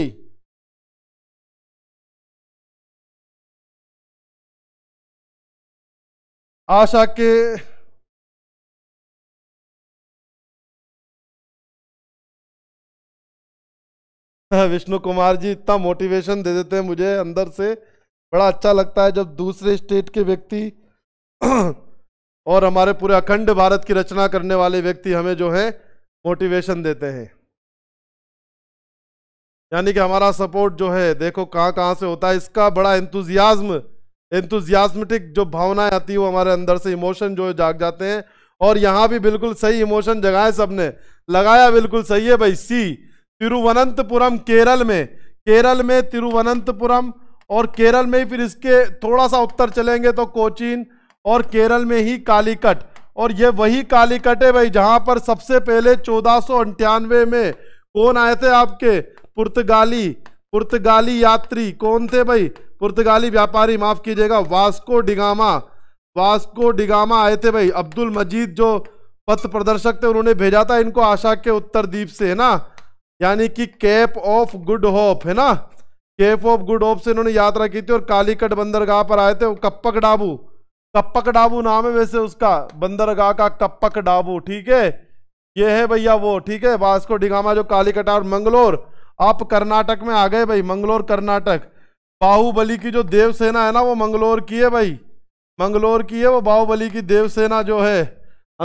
आशा के (laughs) विष्णु कुमार जी इतना मोटिवेशन दे देते हैं मुझे अंदर से बड़ा अच्छा लगता है जब दूसरे स्टेट के व्यक्ति (clears throat) और हमारे पूरे अखंड भारत की रचना करने वाले व्यक्ति हमें जो है मोटिवेशन देते हैं यानी कि हमारा सपोर्ट जो है देखो कहाँ कहाँ से होता है इसका बड़ा इंतुजियाज्म इंतुजियाज्मेटिक जो भावनाएं आती है वो हमारे अंदर से इमोशन जो जाग जाते हैं और यहाँ भी बिल्कुल सही इमोशन जगाए सबने लगाया बिल्कुल सही है भाई सी तिरुवनंतपुरम केरल में केरल में तिरुवनंतपुरम और केरल में ही फिर इसके थोड़ा सा उत्तर चलेंगे तो कोचिन और केरल में ही कालीकट और ये वही कालीकट है भाई जहाँ पर सबसे पहले चौदह में कौन आए थे आपके पुर्तगाली पुर्तगाली यात्री कौन थे भाई पुर्तगाली व्यापारी माफ़ कीजिएगा वास्को डिगामा वास्को डिगामा आए थे भाई अब्दुल मजीद जो पथ प्रदर्शक थे उन्होंने भेजा था इनको आशा के उत्तर द्वीप से है ना यानी कि केप ऑफ गुड होप है ना केप ऑफ गुड होप से इन्होंने यात्रा की थी और कालीकट बंदरगाह पर आए थे कप्पक डाबू कप्पक डाबू नाम है वैसे उसका बंदरगाह का कप्पक डाबू ठीक है ये है भैया वो ठीक है वास्को डिगामा जो कालीकटा और मंगलोर आप कर्नाटक में आ गए भाई मंगलोर कर्नाटक बाहुबली की जो देवसेना है ना वो मंगलोर की है भाई मंगलोर की है वो बाहुबली की देवसेना जो है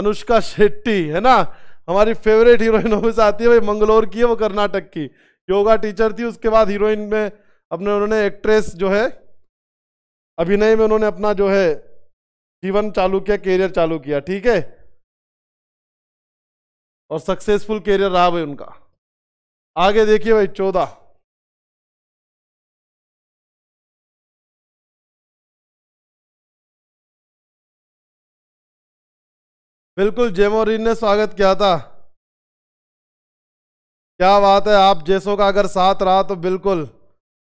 अनुष्का शेट्टी है ना हमारी फेवरेट हीरोइनों में से आती है भाई मंगलोर की है वो कर्नाटक की योगा टीचर थी उसके बाद हीरोइन में अपने उन्होंने एक्ट्रेस जो है अभिनय में उन्होंने अपना जो है जीवन चालू किया कैरियर चालू किया ठीक है और सक्सेसफुल करियर रहा भाई उनका आगे देखिए भाई चौदह बिल्कुल जेमोरिन ने स्वागत किया था क्या बात है आप जैसो का अगर साथ रहा तो बिल्कुल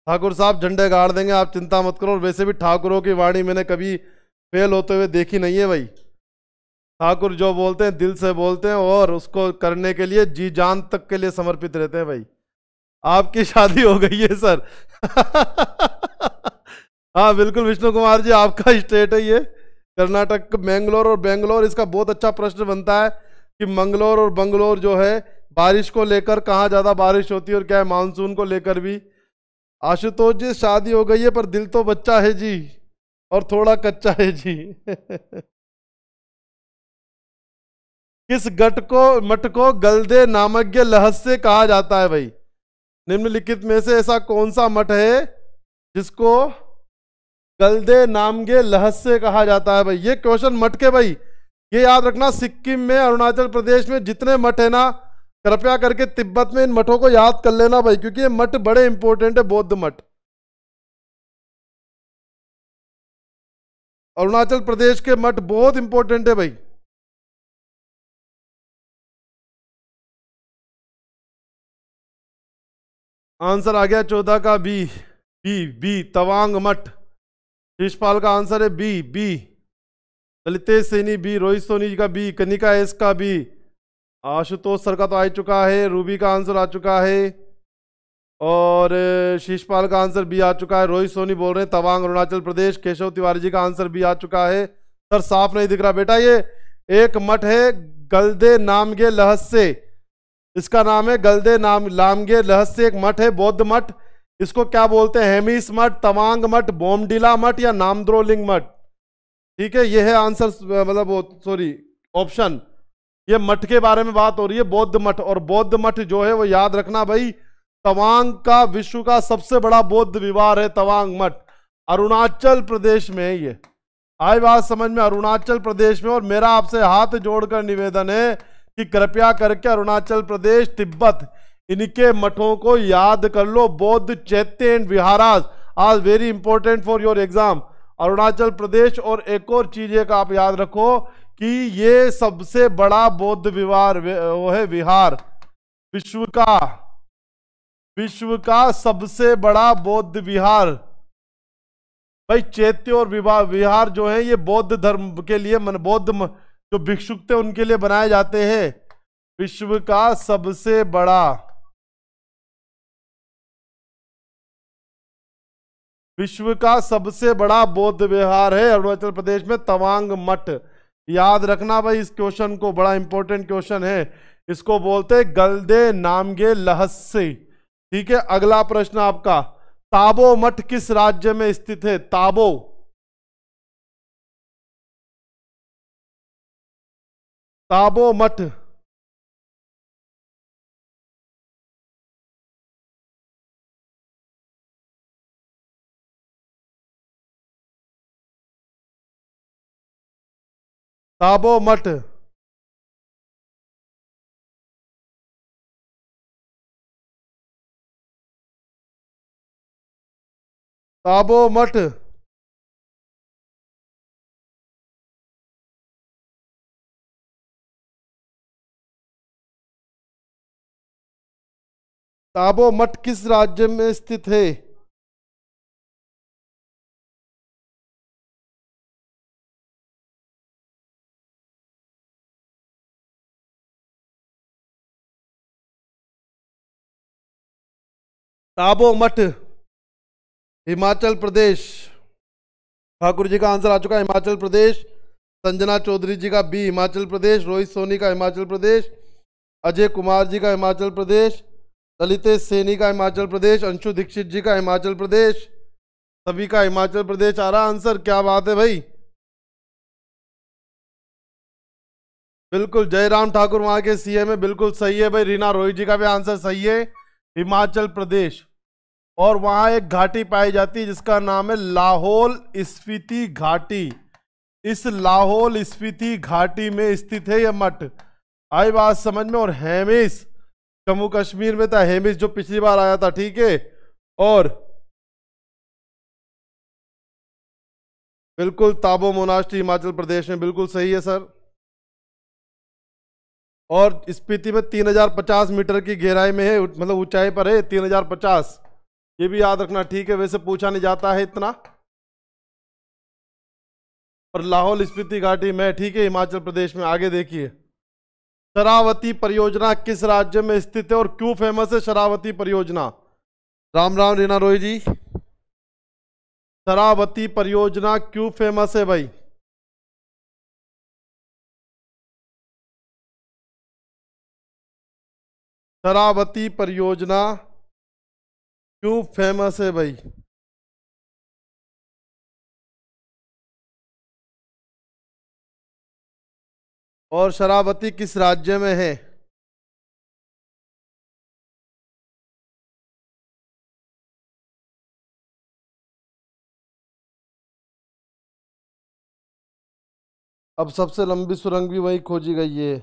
ठाकुर साहब झंडे गाड़ देंगे आप चिंता मत करो और वैसे भी ठाकुरों की वाणी मैंने कभी फेल होते हुए देखी नहीं है भाई ठाकुर जो बोलते हैं दिल से बोलते हैं और उसको करने के लिए जी जान तक के लिए समर्पित रहते हैं भाई आपकी शादी हो गई है सर हाँ बिल्कुल विष्णु कुमार जी आपका स्टेट है ये कर्नाटक मैंगलोर और बेंगलोर इसका बहुत अच्छा प्रश्न बनता है कि मंगलोर और बंगलोर जो है बारिश को लेकर कहाँ ज़्यादा बारिश होती है और क्या है मानसून को लेकर भी आशुतोष जी शादी हो गई है पर दिल तो बच्चा है जी और थोड़ा कच्चा है जी किस गट को मट को गलदे नामज्ञ लहस से कहा जाता है भाई निम्नलिखित में से ऐसा कौन सा मठ है जिसको गलदे नामगे लहस से कहा जाता है भाई ये क्वेश्चन मठ के भाई ये याद रखना सिक्किम में अरुणाचल प्रदेश में जितने मठ है ना कृपया करके तिब्बत में इन मठों को याद कर लेना भाई क्योंकि ये मठ बड़े इंपॉर्टेंट है बौद्ध मठ अरुणाचल प्रदेश के मठ बहुत इंपॉर्टेंट है भाई आंसर आ गया चौदह का बी बी बी तवांग मठ शिशपाल का आंसर है B B Lalitesh Saini B Rohit Soni का बी कनिका एस का बी आशुतोष सर का तो आ चुका है रूबी का आंसर आ चुका है और शीशपाल का आंसर भी आ चुका है रोहित सोनी बोल रहे हैं तवांग अरुणाचल प्रदेश केशव तिवारी जी का आंसर भी आ चुका है सर साफ नहीं दिख रहा बेटा ये एक मठ है गलदे नामगे लहस्य इसका नाम है गलदे नाम लामगे लहस्य एक मठ है बौद्ध मठ इसको क्या बोलते हैं हेमिस मठ तवांग मठ बोमडिला मठ या नामद्रोलिंग मठ ठीक है ये है आंसर मतलब सॉरी ऑप्शन ये मठ के बारे में बात हो रही है बौद्ध मठ और बौद्ध मठ जो है वो याद रखना भाई तवांग का विश्व का सबसे बड़ा बौद्ध विवार है तवांग मठ अरुणाचल प्रदेश में है ये आई बात समझ में अरुणाचल प्रदेश में और मेरा आपसे हाथ जोड़कर निवेदन है कि कृपया करके अरुणाचल प्रदेश तिब्बत इनके मठों को याद कर लो बौद्ध चैत्य एंड विहाराज आज very important for your exam Arunachal Pradesh और एक और चीज एक आप याद रखो कि ये सबसे बड़ा बौद्ध विवार वो है विहार विश्व का विश्व का सबसे बड़ा बौद्ध विहार भाई चैत्य और विवाह विहार जो है ये बौद्ध धर्म के लिए मन बौद्ध जो भिक्षुक थे उनके लिए बनाए जाते हैं विश्व का सबसे बड़ा विश्व का सबसे बड़ा बौद्ध विहार है अरुणाचल प्रदेश में तवांग मठ याद रखना भाई इस क्वेश्चन को बड़ा इंपॉर्टेंट क्वेश्चन है इसको बोलते गलदे नामगे लहस्सी ठीक है अगला प्रश्न आपका ताबो मठ किस राज्य में स्थित है ताबो ताबो मठ ताबो मठ ताबो मठ ताबो मठ किस राज्य में स्थित है ताबो मठ हिमाचल प्रदेश ठाकुर जी का आंसर आ चुका है हिमाचल प्रदेश संजना चौधरी जी का बी हिमाचल प्रदेश रोहित सोनी का हिमाचल प्रदेश अजय कुमार जी का हिमाचल प्रदेश ललितेश सेनी का हिमाचल प्रदेश अंशु दीक्षित जी का हिमाचल प्रदेश सभी का हिमाचल प्रदेश आ रहा आंसर क्या बात है भाई बिल्कुल जयराम ठाकुर वहां के सीएम है बिल्कुल सही है भाई रीना रोहित जी का भी आंसर सही है हिमाचल प्रदेश और वहाँ एक घाटी पाई जाती है जिसका नाम है लाहौल स्फीति घाटी इस लाहौल स्फीति घाटी में स्थित है यह मठ आई बात समझ में और हेमिस जम्मू कश्मीर में था हेमिस जो पिछली बार आया था ठीक है और बिल्कुल ताबो मोनास्ट्री हिमाचल प्रदेश में बिल्कुल सही है सर और स्पीति में 3050 मीटर की गहराई में है मतलब ऊंचाई पर है 3050 ये भी याद रखना ठीक है वैसे पूछा नहीं जाता है इतना पर लाहौल स्पीति घाटी में ठीक है हिमाचल प्रदेश में आगे देखिए शरावती परियोजना किस राज्य में स्थित है और क्यों फेमस है शरावती परियोजना राम राम रीना रोही जी शरावती परियोजना क्यों फेमस है भाई शरावती परियोजना क्यों फेमस है भाई और शराबती किस राज्य में है अब सबसे लंबी सुरंग भी वही खोजी गई है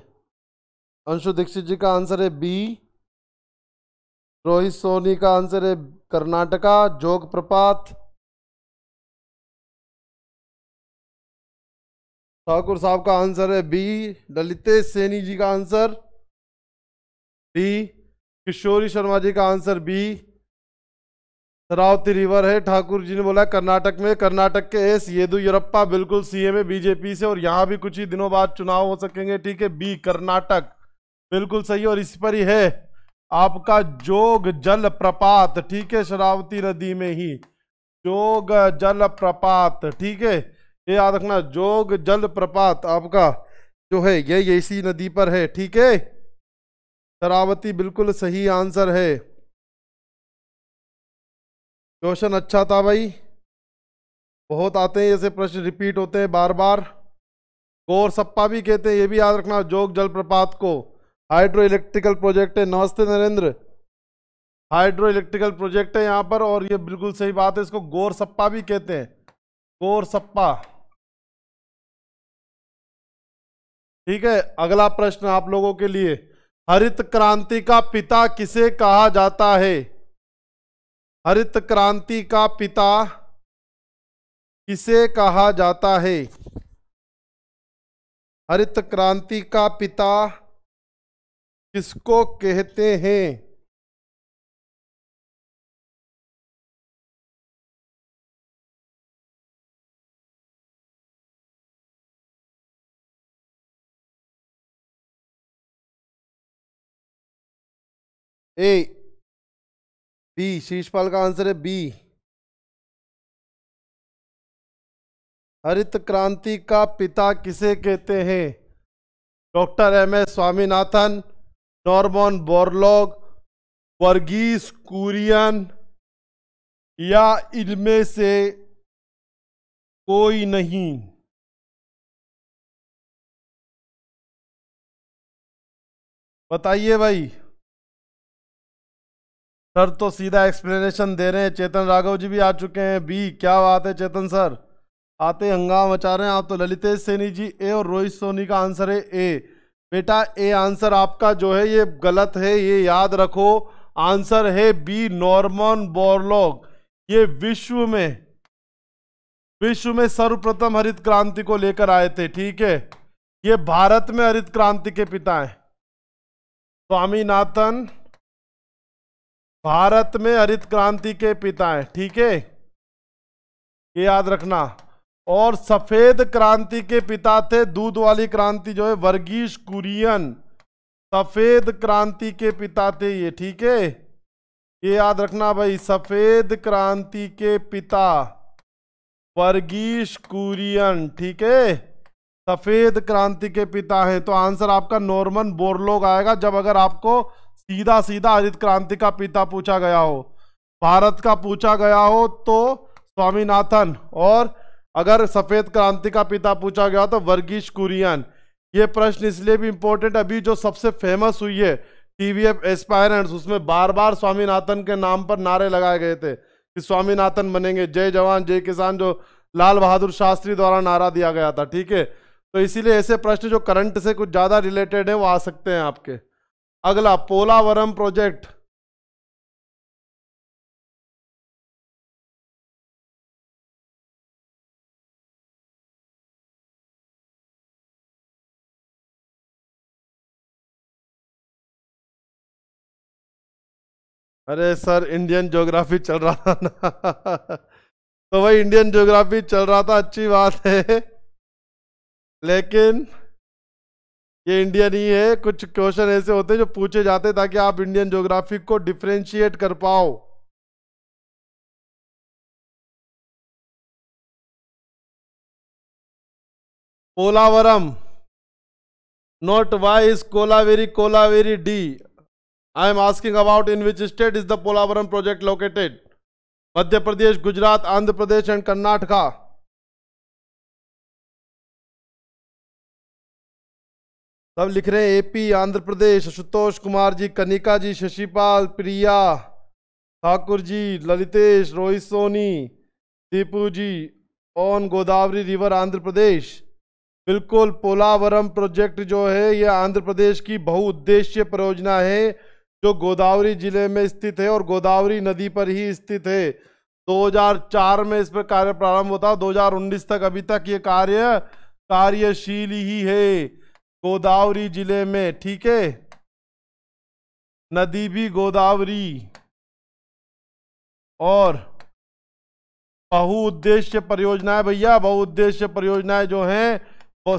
अंशु दीक्षित जी का आंसर है बी रोहित सोनी का आंसर है कर्नाटका जोग प्रपात ठाकुर साहब का आंसर है बी ललितेश सैनी जी का आंसर डी किशोरी शर्मा जी का आंसर बी रावती रिवर है ठाकुर जी ने बोला कर्नाटक में कर्नाटक के एस येदुरप्पा बिल्कुल सीएम है बीजेपी से और यहाँ भी कुछ ही दिनों बाद चुनाव हो सकेंगे ठीक है बी कर्नाटक बिल्कुल सही और इस पर ही है आपका जोग जल प्रपात ठीक है शरावती नदी में ही जोग जल प्रपात ठीक है ये याद रखना जोग जल प्रपात आपका जो है ये ये इसी नदी पर है ठीक है शरावती बिल्कुल सही आंसर है क्वेश्चन अच्छा था भाई बहुत आते हैं ऐसे प्रश्न रिपीट होते हैं बार बार गोर सप्पा भी कहते हैं ये भी याद रखना जोग जल प्रपात को हाइड्रो इलेक्ट्रिकल प्रोजेक्ट है नमस्ते नरेंद्र हाइड्रो इलेक्ट्रिकल प्रोजेक्ट है यहाँ पर और ये बिल्कुल सही बात है इसको गोर सप्पा भी कहते हैं गोर सप्पा ठीक है अगला प्रश्न आप लोगों के लिए हरित क्रांति का पिता किसे कहा जाता है हरित क्रांति का पिता किसे कहा जाता है हरित क्रांति का पिता किसको कहते हैं ए बी शीशपाल का आंसर है बी हरित क्रांति का पिता किसे कहते हैं doctor M S Swaminathan Norman Borlaug Verghese Kurien या इनमें से कोई नहीं बताइए भाई सर तो सीधा एक्सप्लेनेशन दे रहे हैं चेतन राघव जी भी आ चुके हैं बी क्या बात है चेतन सर आते हंगामा मचा रहे हैं आप तो ललितेश सैनी जी ए और रोहित सोनी का आंसर है ए बेटा ए आंसर आपका जो है ये गलत है ये याद रखो आंसर है बी नॉर्मन बोरलॉग ये विश्व में विश्व में सर्वप्रथम हरित क्रांति को लेकर आए थे ठीक है ये भारत में हरित क्रांति के पिता हैं स्वामीनाथन भारत में हरित क्रांति के पिता हैं ठीक है ये याद रखना और सफेद क्रांति के पिता थे दूध वाली क्रांति जो है वर्गीश कुरियन सफेद क्रांति के पिता थे ये ठीक है ये याद रखना भाई सफेद क्रांति के पिता वर्गीश कुरियन ठीक है सफेद क्रांति के पिता हैं तो आंसर आपका नॉर्मन बोरलोग आएगा जब अगर आपको सीधा सीधा हरित क्रांति का पिता पूछा गया हो भारत का पूछा गया हो तो स्वामीनाथन और अगर सफ़ेद क्रांति का पिता पूछा गया तो वर्गीश कुरियन ये प्रश्न इसलिए भी इम्पोर्टेंट अभी जो सबसे फेमस हुई है टी वी एफ एस्पायरेंट्स उसमें बार बार स्वामीनाथन के नाम पर नारे लगाए गए थे कि स्वामीनाथन बनेंगे जय जवान जय किसान जो लाल बहादुर शास्त्री द्वारा नारा दिया गया था ठीक है तो इसीलिए ऐसे प्रश्न जो करंट से कुछ ज़्यादा रिलेटेड है वो आ सकते हैं आपके अगला पोलावरम प्रोजेक्ट अरे सर इंडियन ज्योग्राफी चल रहा था ना तो भाई इंडियन ज्योग्राफी चल रहा था अच्छी बात है लेकिन ये इंडियन ही है कुछ क्वेश्चन ऐसे होते हैं जो पूछे जाते ताकि आप इंडियन ज्योग्राफी को डिफ्रेंशिएट कर पाओ Kolavaram not why is Kolaveri Kolaveri di I am asking about in which state is the Polavaram project located Madhya Pradesh Gujarat Andhra Pradesh and Karnataka सब लिख रहे हैं AP Andhra Pradesh Ashutosh Kumar ji Kanika ji Shashipal Priya Thakur ji Lalitesh Rohit Soni Deepu ji on Godavari river Andhra Pradesh बिल्कुल पोलावरम प्रोजेक्ट जो है यह आंध्र प्रदेश की बहुउद्देश्य परियोजना है जो गोदावरी जिले में स्थित है और गोदावरी नदी पर ही स्थित है 2004 में इस पर कार्य प्रारंभ होता 2019 तक अभी तक ये कार्य कार्यशील ही है गोदावरी जिले में ठीक है नदी भी गोदावरी और बहुउद्देश्य परियोजनाएं भैया बहुउद्देश्य परियोजनाएं जो हैं वो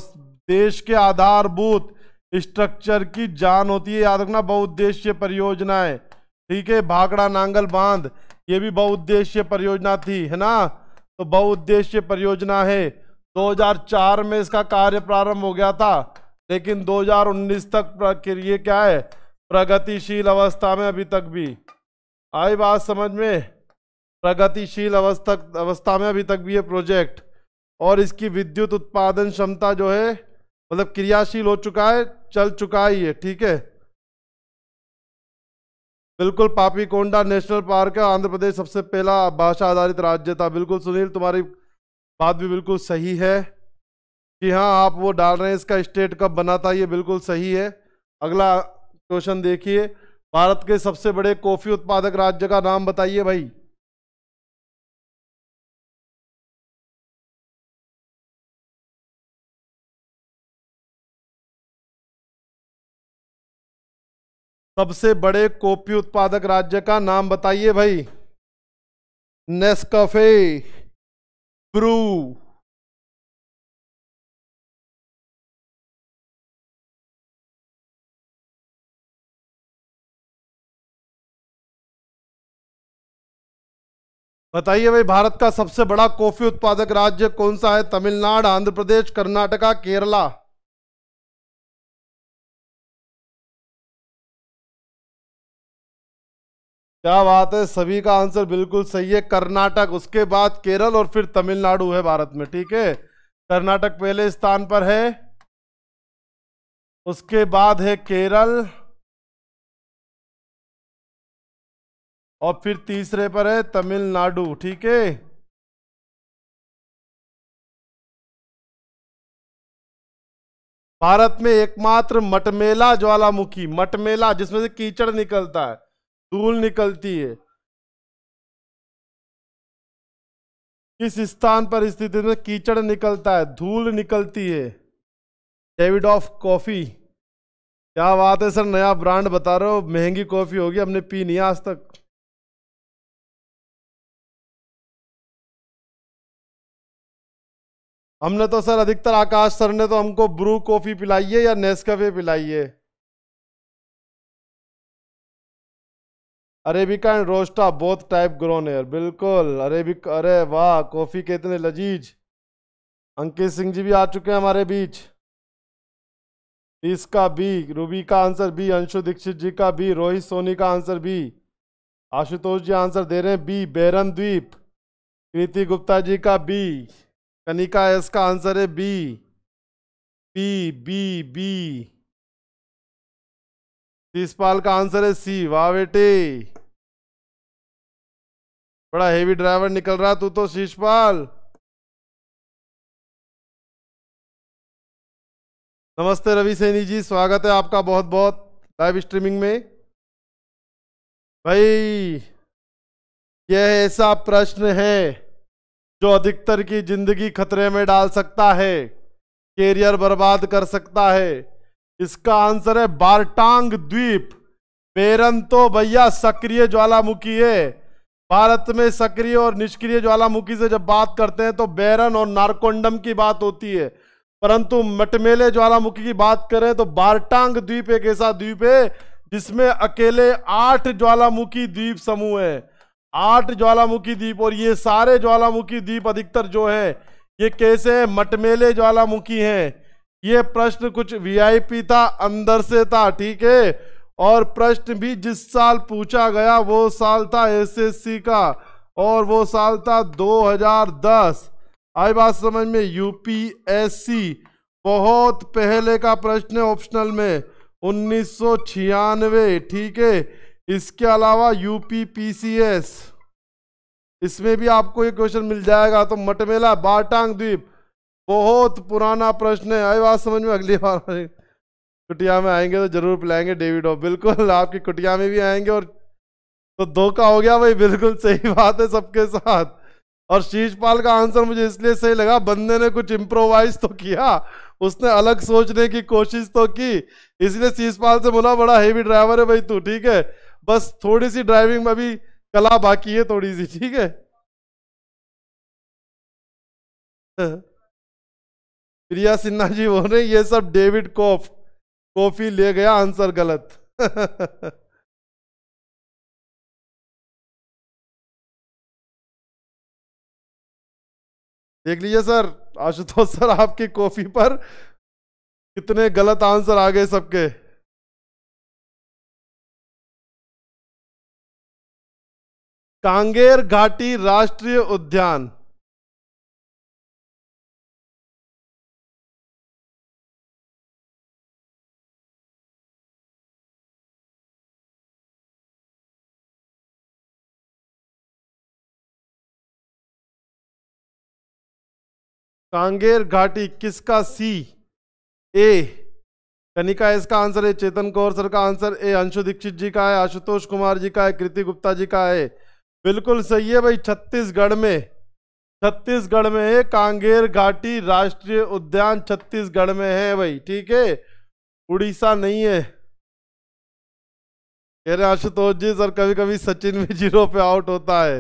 देश के आधारभूत स्ट्रक्चर की जान होती है याद रखना बहुउद्देश्य परियोजनाएं ठीक है भाकड़ा नांगल बांध ये भी बहुउद्देश्य परियोजना थी है ना तो बहुउद्देश्य परियोजना है 2004 में इसका कार्य प्रारंभ हो गया था लेकिन 2019 तक ये क्या है प्रगतिशील अवस्था में अभी तक भी आई बात समझ में प्रगतिशील अवस्था अवस्था में अभी तक भी ये प्रोजेक्ट और इसकी विद्युत उत्पादन क्षमता जो है मतलब क्रियाशील हो चुका है चल चुका है ये ठीक है बिल्कुल पापी कोंडा नेशनल पार्क है आंध्र प्रदेश सबसे पहला भाषा आधारित राज्य था बिल्कुल सुनील तुम्हारी बात भी बिल्कुल सही है कि हाँ आप वो डाल रहे हैं इसका स्टेट कब बना था ये बिल्कुल सही है अगला क्वेश्चन देखिए भारत के सबसे बड़े कॉफ़ी उत्पादक राज्य का नाम बताइए भाई सबसे बड़े कॉफी उत्पादक राज्य का नाम बताइए भाई नेस्कफे ब्रू बताइए भाई भारत का सबसे बड़ा कॉफी उत्पादक राज्य कौन सा है तमिलनाडु आंध्र प्रदेश कर्नाटका केरला क्या बात है सभी का आंसर बिल्कुल सही है कर्नाटक उसके बाद केरल और फिर तमिलनाडु है भारत में ठीक है कर्नाटक पहले स्थान पर है उसके बाद है केरल और फिर तीसरे पर है तमिलनाडु ठीक है भारत में एकमात्र मटमेला ज्वालामुखी मटमेला जिसमें से कीचड़ निकलता है धूल निकलती है किस स्थान पर स्थित में कीचड़ निकलता है धूल निकलती है डेविड ऑफ कॉफी क्या बात है सर नया ब्रांड बता रहे हो महंगी कॉफी होगी हमने पी नहीं आज तक हमने तो सर अधिकतर आकाश सर ने तो हमको ब्रू कॉफी पिलाई है या नेस्कैफे पिलाई है Arabica and robusta both type grown are बिल्कुल अरेबिक अरे वाह कॉफ़ी के इतने लजीज अंकित सिंह जी भी आ चुके हैं हमारे बीच इसका बी रूबी का आंसर बी अंशु दीक्षित जी का बी रोहित सोनी का answer B Ashutosh ji answer दे रहे हैं बी बैरन द्वीप कृति गुप्ता जी का बी कनिका एस का आंसर है B B B B Tispal का आंसर है सी वाह बेटे बड़ा हेवी ड्राइवर निकल रहा तू तो शीशपाल नमस्ते रवि सैनी जी स्वागत है आपका बहुत बहुत लाइव स्ट्रीमिंग में भाई यह ऐसा प्रश्न है जो अधिकतर की जिंदगी खतरे में डाल सकता है कैरियर बर्बाद कर सकता है इसका आंसर है बारटांग द्वीप पेरन तो भैया सक्रिय ज्वालामुखी है भारत में सक्रिय और निष्क्रिय ज्वालामुखी से जब बात करते हैं तो बैरन और नारकोंडम की बात होती है परंतु मटमेले ज्वालामुखी की बात करें तो बारटांग द्वीप एक ऐसा द्वीप है जिसमें अकेले आठ ज्वालामुखी द्वीप समूह है आठ ज्वालामुखी द्वीप और ये सारे ज्वालामुखी द्वीप अधिकतर जो है ये कैसे है मटमेले ज्वालामुखी हैं ये प्रश्न कुछ वीआईपी था अंदर से था ठीक है और प्रश्न भी जिस साल पूछा गया वो साल था एसएससी का और वो साल था 2010 आई बात समझ में यूपीएससी बहुत पहले का प्रश्न है ऑप्शनल में उन्नीस ठीक है इसके अलावा यूपीपीसीएस इसमें भी आपको ये क्वेश्चन मिल जाएगा तो मटमेला बाटांग द्वीप बहुत पुराना प्रश्न है आई बात समझ में अगली बार कुटिया में आएंगे तो जरूर पिलाएंगे डेविड हो बिल्कुल आपकी कुटिया में भी आएंगे और तो धोखा हो गया भाई बिल्कुल सही बात है सबके साथ और शीशपाल का आंसर मुझे इसलिए सही लगा बंदे ने कुछ इम्प्रोवाइज तो किया उसने अलग सोचने की कोशिश तो की इसलिए शीशपाल से बोला बड़ा हेवी ड्राइवर है भाई तू ठीक है बस थोड़ी सी ड्राइविंग में भी कला बाकी है थोड़ी सी ठीक है (laughs) हाँ। प्रिया सिन्हा जी बोल रहे ये सब डेविड कोफ कॉफी ले गया आंसर गलत (laughs) देख लीजिए सर आशुतोष सर आपकी कॉफी पर कितने गलत आंसर आ गए सबके कांगेर घाटी राष्ट्रीय उद्यान कांगेर घाटी किसका सी ए कनिका इसका आंसर है चेतन कौर सर का आंसर ए अंशु दीक्षित जी का है आशुतोष कुमार जी का है कृति गुप्ता जी का है बिल्कुल सही है भाई छत्तीसगढ़ में छत्तीसगढ़ में है कांगेर घाटी राष्ट्रीय उद्यान छत्तीसगढ़ में है भाई ठीक है उड़ीसा नहीं है कह रहे आशुतोष जी सर कभी कभी सचिन भी जीरो पे आउट होता है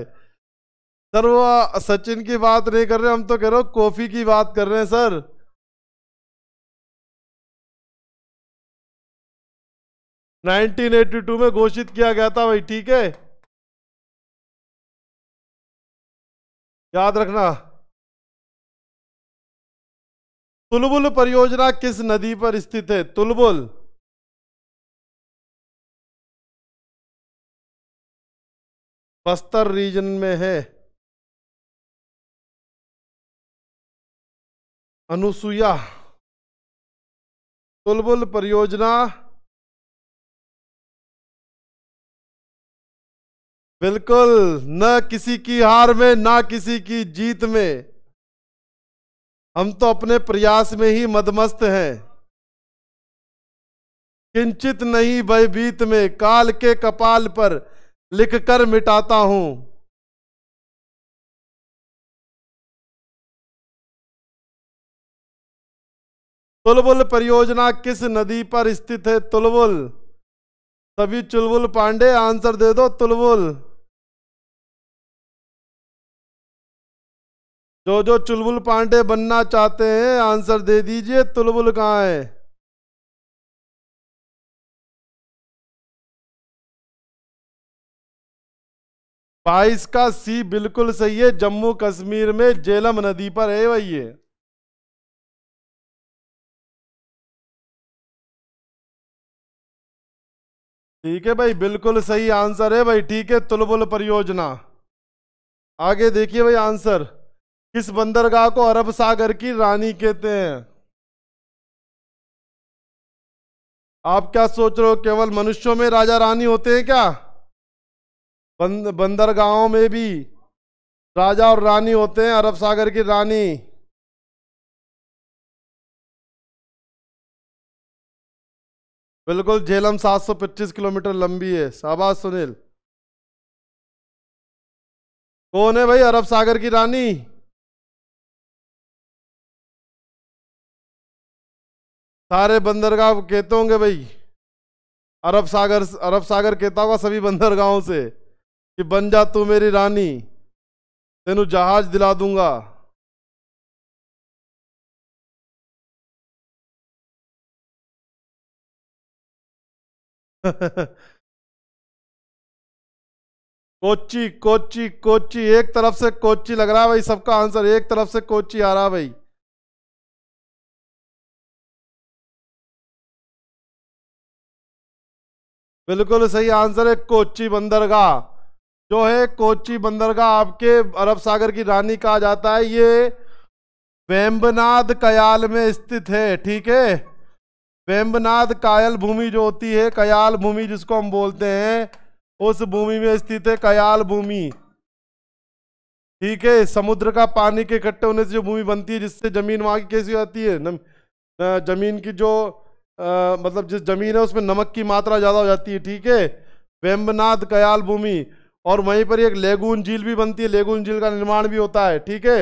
सर वो सचिन की बात नहीं कर रहे हम तो कह रहे हो कॉफी की बात कर रहे हैं सर नाइनटीन एटी टू में घोषित किया गया था भाई ठीक है याद रखना तुलबुल परियोजना किस नदी पर स्थित है तुलबुल बस्तर रीजन में है अनुसुईया बुलबुल परियोजना बिल्कुल न किसी की हार में ना किसी की जीत में हम तो अपने प्रयास में ही मदमस्त हैं किंचित नहीं भयभीत में काल के कपाल पर लिखकर मिटाता हूं तुलबुल परियोजना किस नदी पर स्थित है तुलबुल सभी चुलबुल पांडे आंसर दे दो तुलबुल जो जो चुलबुल पांडे बनना चाहते हैं आंसर दे दीजिए तुलबुल कहाँ है बाईस का सी बिल्कुल सही है जम्मू कश्मीर में जेलम नदी पर है वही ये ठीक है भाई बिल्कुल सही आंसर है भाई ठीक है तुलबुल परियोजना आगे देखिए भाई आंसर किस बंदरगाह को अरब सागर की रानी कहते हैं आप क्या सोच रहे हो केवल मनुष्यों में राजा रानी होते हैं क्या बंद बंदरगाहों में भी राजा और रानी होते हैं अरब सागर की रानी बिल्कुल झेलम 725 किलोमीटर लंबी है शाबाश सुनील कौन है भाई अरब सागर की रानी सारे बंदरगाह कहते होंगे भाई अरब सागर अरब सागर कहता होगा सभी बंदरगाहों से कि बन जा तू मेरी रानी तेन जहाज दिला दूंगा कोची कोची कोची एक तरफ से कोची लग रहा है भाई सबका आंसर एक तरफ से कोची आ रहा है भाई बिल्कुल सही आंसर है कोची बंदरगाह जो है कोची बंदरगाह आपके अरब सागर की रानी कहा जाता है ये वेम्बनाद कयाल में स्थित है ठीक है वेम्बनाथ कायल भूमि जो होती है कयाल भूमि जिसको हम बोलते हैं उस भूमि में स्थित है कयाल भूमि ठीक है समुद्र का पानी के इकट्ठे होने से जो भूमि बनती है जिससे जमीन वहां की कैसी होती है नम, जमीन की जो आ, मतलब जिस जमीन है उसमें नमक की मात्रा ज़्यादा हो जाती है ठीक है वेम्बनाथ कयाल भूमि और वहीं पर एक लेगून झील भी बनती है लेगून झील का निर्माण भी होता है ठीक है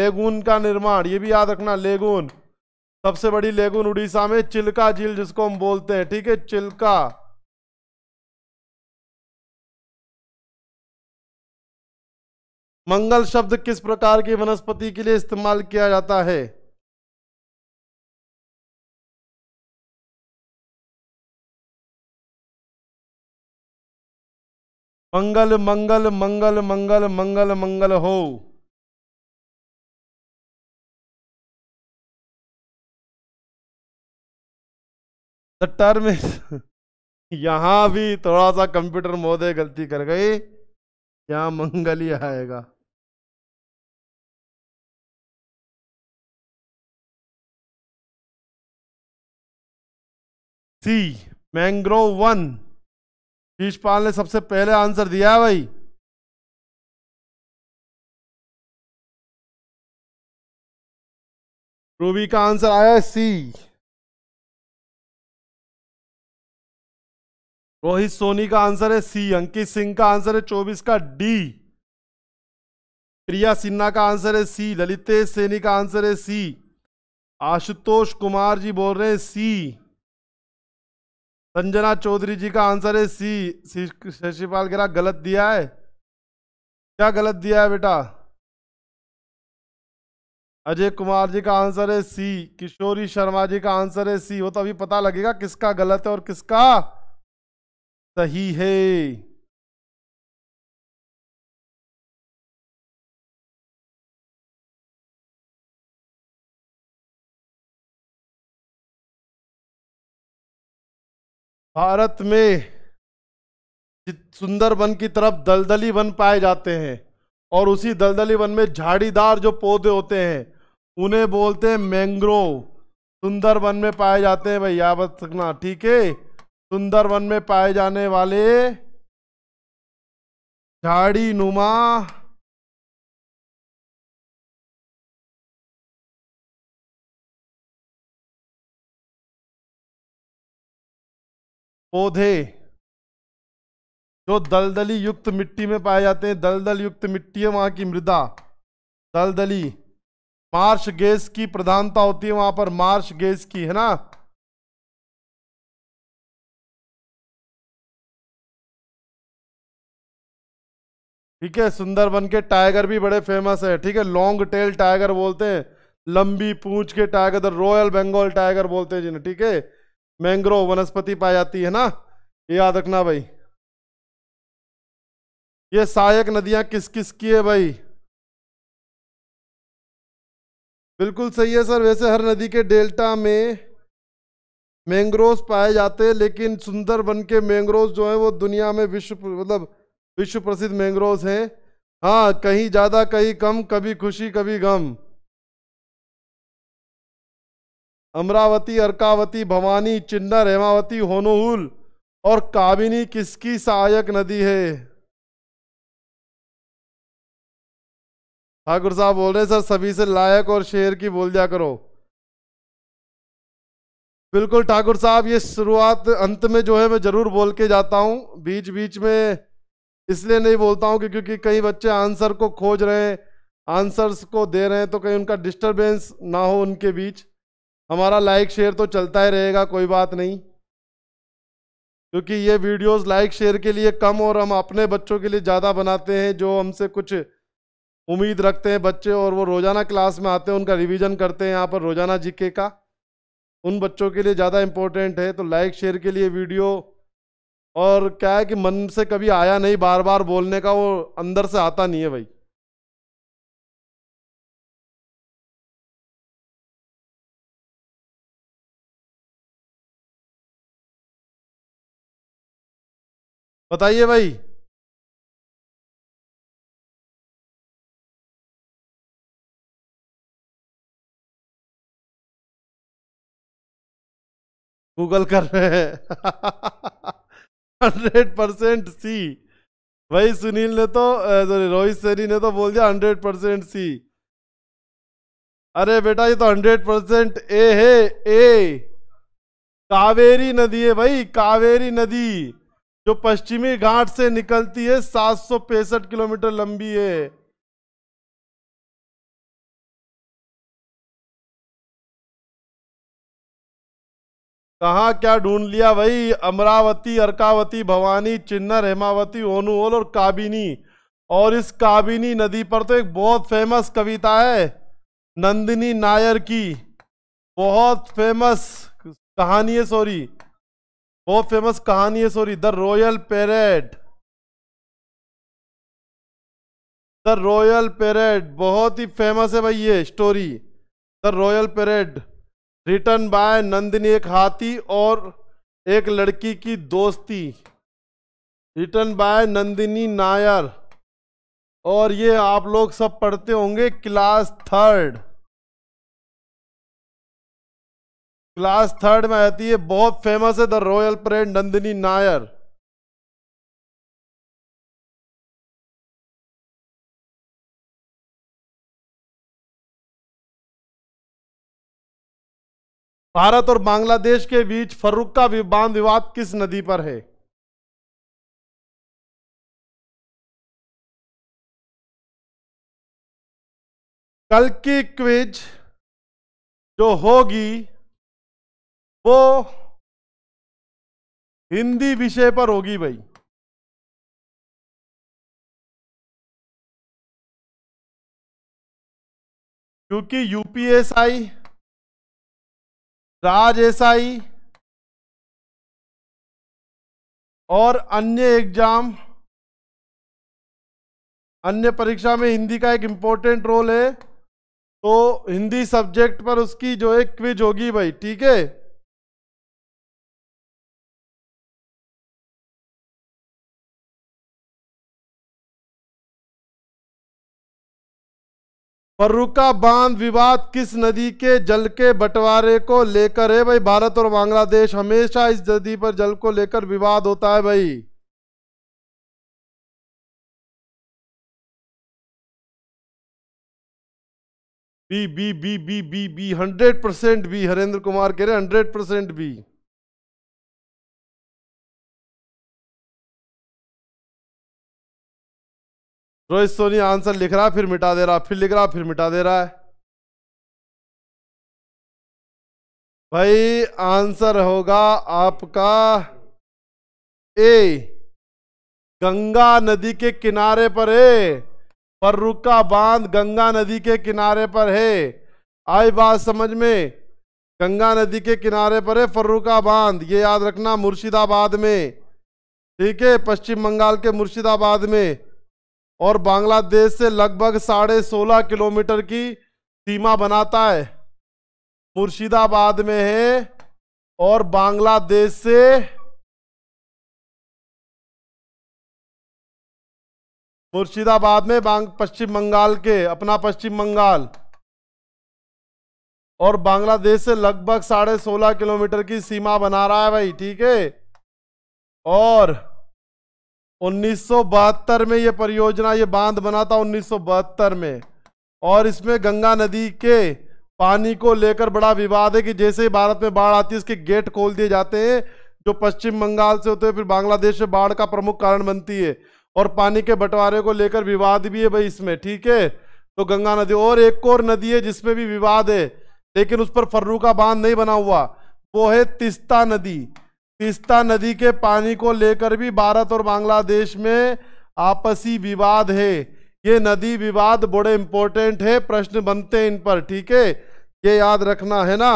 लेगून का निर्माण ये भी याद रखना लेगून सबसे बड़ी लेगुन उड़ीसा में चिल्का झील जिसको हम बोलते हैं ठीक है चिल्का मंगल शब्द किस प्रकार की वनस्पति के लिए इस्तेमाल किया जाता है मंगल मंगल मंगल मंगल मंगल मंगल हो टर्म इज यहां भी थोड़ा सा कंप्यूटर मोदे गलती कर गई यहां मंगल ही आएगा सी मैंग्रोव वन शीशपाल ने सबसे पहले आंसर दिया भाई रूबी का आंसर आया सी रोहित सोनी का आंसर है सी अंकित सिंह का आंसर है चौबीस का डी प्रिया सिन्हा का आंसर है सी ललितेश सैनी का आंसर है सी आशुतोष कुमार जी बोल रहे हैं सी संजना चौधरी जी का आंसर है सी शशिपाल गिरा गलत दिया है क्या गलत दिया है बेटा अजय कुमार जी का आंसर है सी किशोरी शर्मा जी का आंसर है सी वो तो अभी पता लगेगा किसका गलत है और किसका सही है भारत में सुंदर वन की तरफ दलदली वन पाए जाते हैं और उसी दलदली वन में झाड़ीदार जो पौधे होते हैं उन्हें बोलते हैं मैंग्रोव सुंदर वन में पाए जाते हैं भैया बस सकना ठीक है सुंदरवन में पाए जाने वाले झाड़ी नुमा पौधे जो दलदली युक्त मिट्टी में पाए जाते हैं दलदल युक्त मिट्टी है वहां की मृदा दलदली मार्श गैस की प्रधानता होती है वहां पर मार्श गैस की है ना ठीक है सुंदरबन के टाइगर भी बड़े फेमस है ठीक है लॉन्ग टेल टाइगर बोलते हैं लंबी पूंछ के tiger the royal Bengal tiger बोलते हैं जिन्हें ठीक है मैंग्रोव वनस्पति पाई जाती है ना ये याद रखना भाई ये सहायक नदियां किस किस की है भाई बिल्कुल सही है सर वैसे हर नदी के डेल्टा में मैंग्रोव पाए जाते हैं लेकिन सुंदरबन के मैंग्रोव जो है वो दुनिया में विश्व मतलब विश्व प्रसिद्ध मैंग्रोव हैं हाँ कहीं ज़्यादा कहीं कम कभी खुशी कभी गम अमरावती अर्कावती भवानी चिन्नर हेमावती होनोहुल और काबिनी किसकी सहायक नदी है ठाकुर साहब बोल रहे सर सभी से लायक और शेर की बोल दिया करो बिल्कुल ठाकुर साहब ये शुरुआत अंत में जो है मैं जरूर बोल के जाता हूं बीच बीच में इसलिए नहीं बोलता हूँ कि क्योंकि कई बच्चे आंसर को खोज रहे हैं आंसर्स को दे रहे हैं तो कहीं उनका डिस्टरबेंस ना हो उनके बीच हमारा लाइक शेयर तो चलता ही रहेगा कोई बात नहीं क्योंकि ये वीडियोस लाइक शेयर के लिए कम और हम अपने बच्चों के लिए ज़्यादा बनाते हैं जो हमसे कुछ उम्मीद रखते हैं बच्चे और वो रोज़ाना क्लास में आते हैं उनका रिविज़न करते हैं यहाँ पर रोज़ाना जीके का उन बच्चों के लिए ज़्यादा इम्पोर्टेंट है तो लाइक शेयर के लिए वीडियो और क्या है कि मन से कभी आया नहीं बार बार बोलने का वो अंदर से आता नहीं है भाई बताइए भाई गूगल कर रहे हैं (laughs) हंड्रेड परसेंट सी भाई सुनील ने तो सॉरी रोहित सैनी ने तो बोल दिया हंड्रेड परसेंट सी अरे बेटा ये तो हंड्रेड परसेंट ए है ए कावेरी नदी है भाई कावेरी नदी जो पश्चिमी घाट से निकलती है सात किलोमीटर लंबी है कहाँ क्या ढूंढ लिया भाई अमरावती अर्कावती भवानी चिन्नर हेमावती ओनुओल और काबिनी और इस काबिनी नदी पर तो एक बहुत फेमस कविता है नंदिनी नायर की बहुत फेमस कहानी है सॉरी बहुत फेमस कहानी है sorry the royal parade the royal parade बहुत ही फेमस है भाई ये story the royal parade written by Nandini एक हाथी और एक लड़की की दोस्ती रिटर्न बाय नंदिनी नायर और ये आप लोग सब पढ़ते होंगे क्लास थर्ड क्लास थर्ड में आती है बहुत फेमस है the royal parade Nandini Nair Bharat और बांग्लादेश के बीच फर्रुख का बांध विवाद किस नदी पर है कल की क्विज जो होगी वो हिंदी विषय पर होगी भाई क्योंकि यूपीएसआई राज आई और अन्य एग्जाम अन्य परीक्षा में हिंदी का एक इम्पोर्टेंट रोल है तो हिंदी सब्जेक्ट पर उसकी जो है क्विज होगी भाई ठीक है फर्रुका बांध विवाद किस नदी के जल के बंटवारे को लेकर है भाई भारत और बांग्लादेश हमेशा इस नदी पर जल को लेकर विवाद होता है भाई B B B B B B hundred percent B Harendra Kumar कह रहे हंड्रेड परसेंट बी रोहित तो सोनी आंसर लिख रहा फिर मिटा दे रहा फिर लिख रहा फिर मिटा दे रहा है भाई आंसर होगा आपका ए गंगा नदी के किनारे पर है पर्रु बांध गंगा नदी के किनारे पर है आई बात समझ में गंगा नदी के किनारे पर है फर्रुका बांध ये याद रखना मुर्शिदाबाद में ठीक है पश्चिम बंगाल के मुर्शिदाबाद में और बांग्लादेश से लगभग साढ़े सोलह किलोमीटर की सीमा बनाता है मुर्शिदाबाद में है और बांग्लादेश से मुर्शिदाबाद में बांग पश्चिम बंगाल के अपना पश्चिम बंगाल और बांग्लादेश से लगभग साढ़े सोलह किलोमीटर की सीमा बना रहा है भाई ठीक है और 1972 में ये परियोजना ये बांध बना था उन्नीस में और इसमें गंगा नदी के पानी को लेकर बड़ा विवाद है कि जैसे ही भारत में बाढ़ आती है इसके गेट खोल दिए जाते हैं जो पश्चिम बंगाल से होते हैं फिर बांग्लादेश से बाढ़ का प्रमुख कारण बनती है और पानी के बंटवारे को लेकर विवाद भी है भाई इसमें ठीक है तो गंगा नदी और एक और नदी है जिसमें भी विवाद है लेकिन उस पर फर्रू का बांध नहीं बना हुआ वो है तिस्ता नदी तीस्ता नदी के पानी को लेकर भी भारत और बांग्लादेश में आपसी विवाद है ये नदी विवाद बड़े इंपॉर्टेंट है प्रश्न बनते हैं इन पर ठीक है ये याद रखना है ना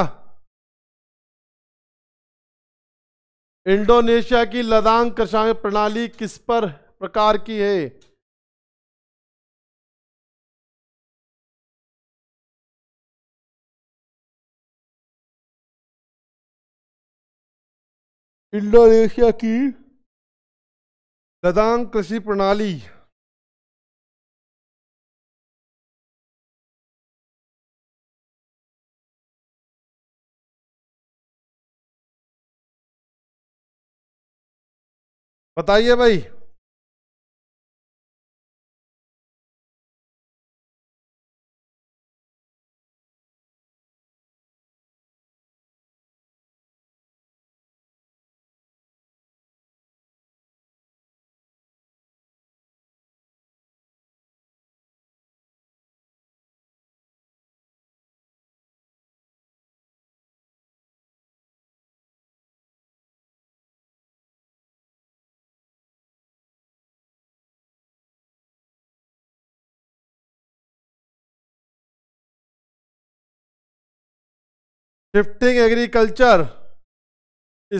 इंडोनेशिया की लदांग कृषा प्रणाली किस पर प्रकार की है इंडोनेशिया की लदांग कृषि प्रणाली बताइए भाई शिफ्टिंग एग्रीकल्चर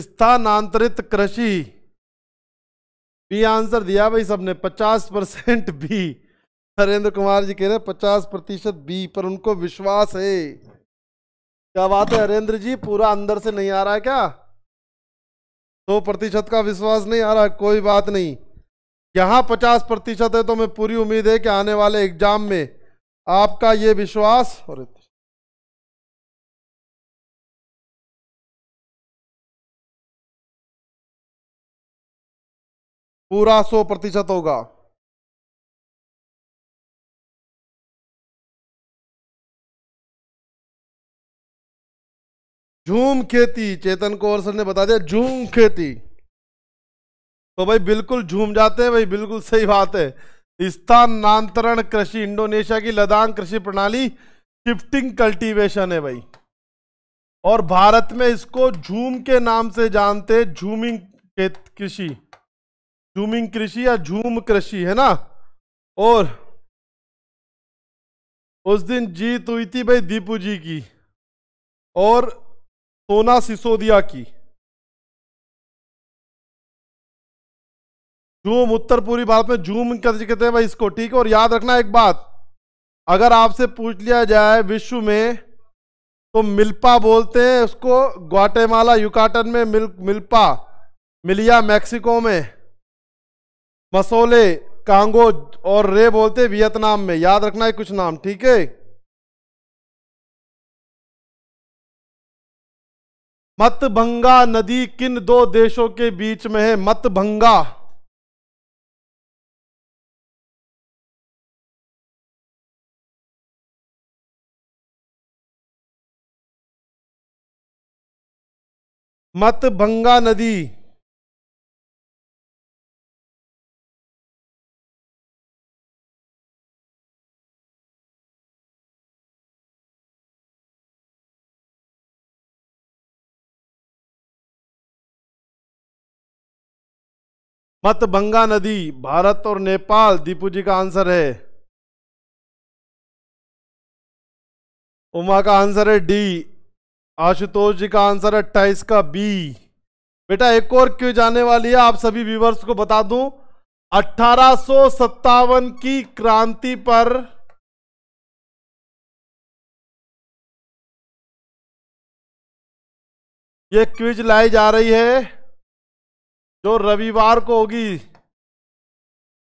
स्थानांतरित कृषि बी आंसर दिया भाई सबने पचास परसेंट बी हरेंद्र कुमार जी कह रहे हैं पचास प्रतिशत बी पर उनको विश्वास है क्या बात है हरेंद्र जी पूरा अंदर से नहीं आ रहा है क्या सौ तो प्रतिशत का विश्वास नहीं आ रहा कोई बात नहीं यहाँ पचास प्रतिशत है तो मैं पूरी उम्मीद है कि आने वाले एग्जाम में आपका ये विश्वास और पूरा सौ प्रतिशत होगा झूम खेती चेतन कौर सर ने बता दिया झूम खेती तो भाई बिल्कुल झूम जाते हैं भाई बिल्कुल सही बात है स्थानांतरण कृषि इंडोनेशिया की लदांग कृषि प्रणाली शिफ्टिंग कल्टीवेशन है भाई और भारत में इसको झूम के नाम से जानते झूमिंग कृषि झूमिंग कृषि या झूम कृषि है ना और उस दिन जीत हुई थी भाई दीपू जी की और सोना सिसोदिया की झूम उत्तर पूरी भारत में झूम कहते हैं भाई इसको ठीक है और याद रखना एक बात अगर आपसे पूछ लिया जाए विश्व में तो मिल्पा बोलते हैं उसको ग्वाटेमाला युकाटन में मिल मिल्पा मिलिया मैक्सिको में मसोले कांगो और रे बोलते वियतनाम में याद रखना है कुछ नाम ठीक है मतभंगा नदी किन दो देशों के बीच में है मतभंगा मतभंगा नदी बंगा नदी भारत और नेपाल दीपू जी का आंसर है उमा का आंसर है डी आशुतोष जी का आंसर है अट्ठाईस का बी बेटा एक और क्यों जाने वाली है आप सभी व्यूवर्स को बता दूं अठारह की क्रांति पर यह क्विज लाई जा रही है जो रविवार को होगी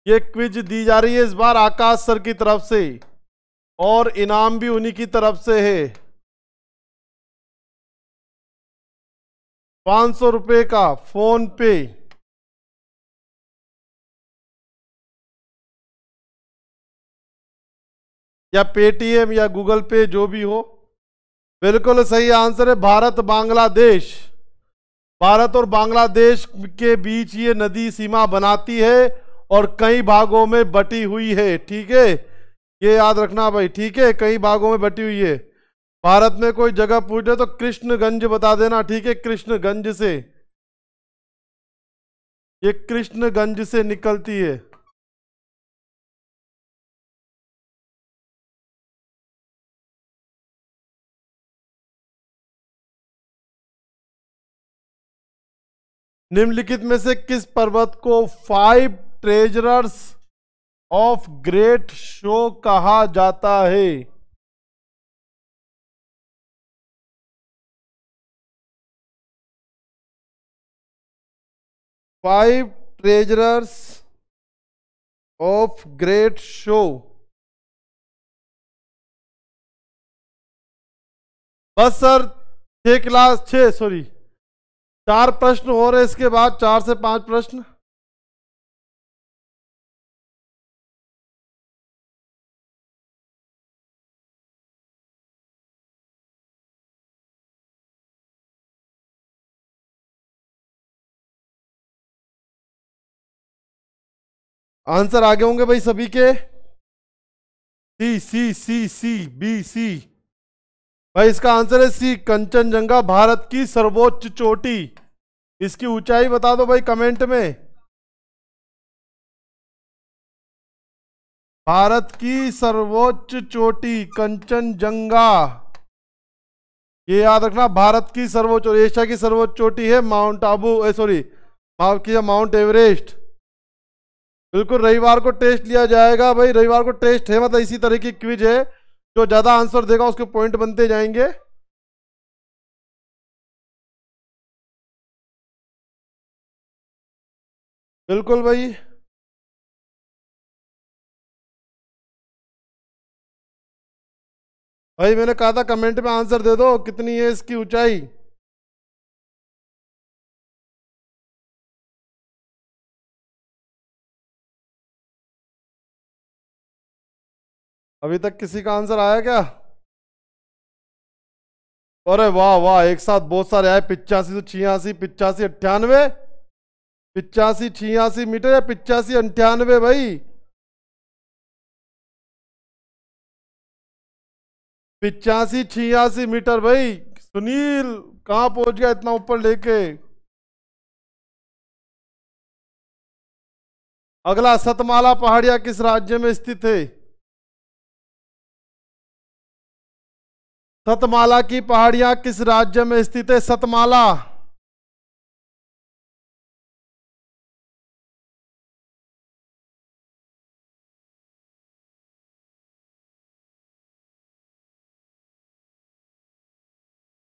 ये क्विज दी जा रही है इस बार आकाश सर की तरफ से और इनाम भी उन्हीं की तरफ से है पांच सौ रुपये का फोन पे या पेटीएम या गूगल पे जो भी हो बिल्कुल सही आंसर है भारत बांग्लादेश भारत और बांग्लादेश के बीच ये नदी सीमा बनाती है और कई भागों में बटी हुई है ठीक है ये याद रखना भाई ठीक है कई भागों में बटी हुई है भारत में कोई जगह पूछे तो कृष्णगंज बता देना ठीक है कृष्णगंज से ये कृष्णगंज से निकलती है निम्नलिखित में से किस पर्वत को five treasures of great snow कहा जाता है five treasures of great snow बस सर छ क्लास छ सॉरी चार प्रश्न हो रहे इसके बाद चार से पांच प्रश्न आंसर आगे होंगे भाई सभी के सी सी सी सी बी सी भाई इसका आंसर है सी कंचनजंगा भारत की सर्वोच्च चोटी इसकी ऊंचाई बता दो भाई कमेंट में भारत की सर्वोच्च चोटी कंचनजंगा ये याद रखना भारत की सर्वोच्च एशिया की सर्वोच्च चोटी है Mount Abu sorry Mount Everest बिल्कुल रविवार को टेस्ट लिया जाएगा भाई रविवार को टेस्ट है मतलब इसी तरह की क्विज है जो ज़्यादा आंसर देगा उसके पॉइंट बनते जाएंगे बिल्कुल भाई भाई मैंने कहा था कमेंट में आंसर दे दो कितनी है इसकी ऊंचाई अभी तक किसी का आंसर आया क्या अरे वाह वाह एक साथ बहुत सारे आए पिचासी सौ छियासी पिचासी अट्ठानवे पिचासी छियासी मीटर या पिचासी अंठानवे भाई पिचासी छियासी मीटर भाई सुनील कहां पहुंच गया इतना ऊपर लेके अगला सतमाला पहाड़िया किस राज्य में स्थित है सतमाला की पहाड़ियां किस राज्य में स्थित है सतमाला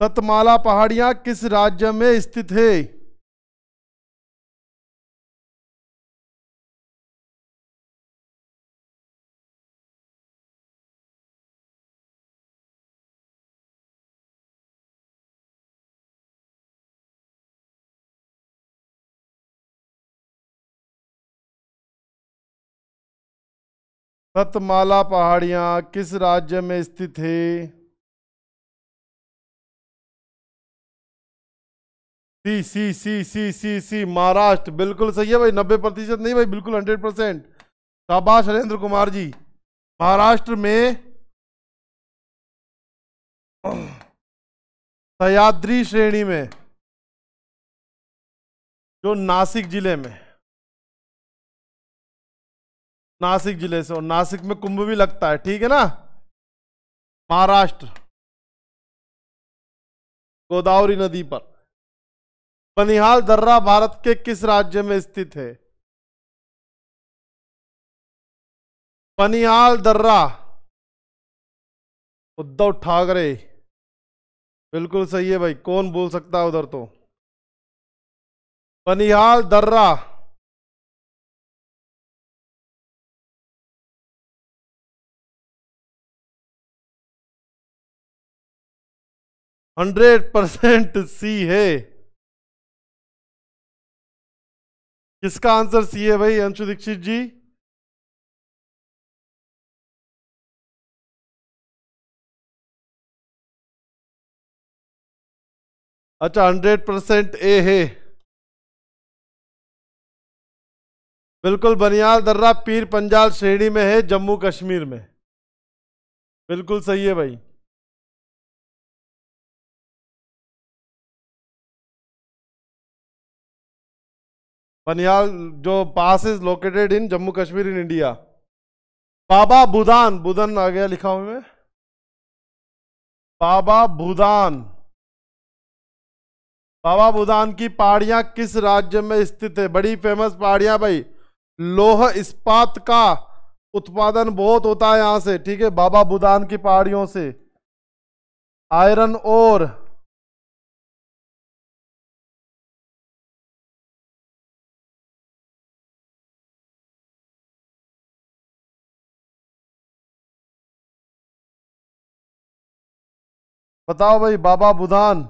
सतमाला पहाड़ियां किस राज्य में स्थित है सतमाला पहाड़ियां किस राज्य में स्थित है सी सी सी सी सी सी महाराष्ट्र बिल्कुल सही है भाई नब्बे प्रतिशत नहीं भाई बिल्कुल हंड्रेड परसेंट शाबाश हरेंद्र कुमार जी महाराष्ट्र में सयाद्री श्रेणी में जो नासिक जिले में नासिक जिले से और नासिक में कुंभ भी लगता है ठीक है ना महाराष्ट्र गोदावरी नदी पर बनिहाल दर्रा भारत के किस राज्य में स्थित है बनिहाल दर्रा उद्धव ठाकरे बिल्कुल सही है भाई कौन बोल सकता है उधर तो बनिहाल दर्रा हंड्रेड परसेंट सी है किसका आंसर सी है भाई अंशु दीक्षित जी अच्छा हंड्रेड परसेंट ए है बिल्कुल बनियाल दर्रा पीर पंजाल श्रेणी में है जम्मू कश्मीर में बिल्कुल सही है भाई पनियाल जो pass is located in Jammu Kashmir in India Baba Budan Budan आ गया लिखा हुआ में बाबा बुदान बाबा बुदान की पहाड़ियां किस राज्य में स्थित है बड़ी फेमस पहाड़ियां भाई लोह इस्पात का उत्पादन बहुत होता है यहां से ठीक है बाबा बुदान की पहाड़ियों से आयरन और बताओ भाई बाबा बुधान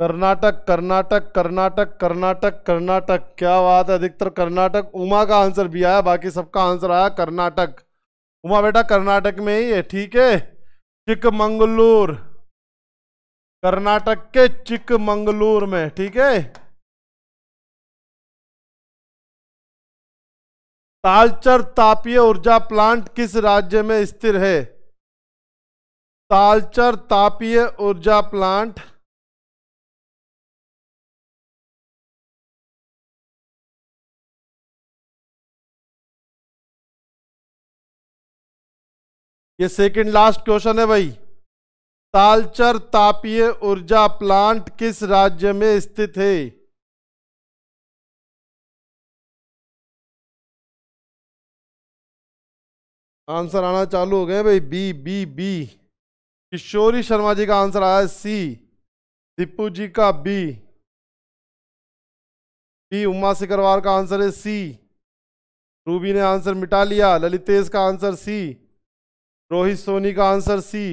कर्नाटक कर्नाटक कर्नाटक कर्नाटक कर्नाटक क्या बात है अधिकतर कर्नाटक उमा का आंसर भी आया बाकी सबका आंसर आया कर्नाटक उमा बेटा कर्नाटक में ही है ठीक है चिकमंगलूर कर्नाटक के चिकमंगलूर में ठीक है तालचर तापीय ऊर्जा प्लांट किस राज्य में स्थिर है तालचर तापीय ऊर्जा प्लांट ये सेकंड लास्ट क्वेश्चन है भाई तालचर तापीय ऊर्जा प्लांट किस राज्य में स्थित है आंसर आना चालू हो गए भाई B B B Kishori Sharma ji का आंसर आया सी दीपू जी का बी बी उमा सिकरवार का आंसर है सी रूबी ने आंसर मिटा लिया ललितेश का आंसर सी रोहित सोनी का आंसर सी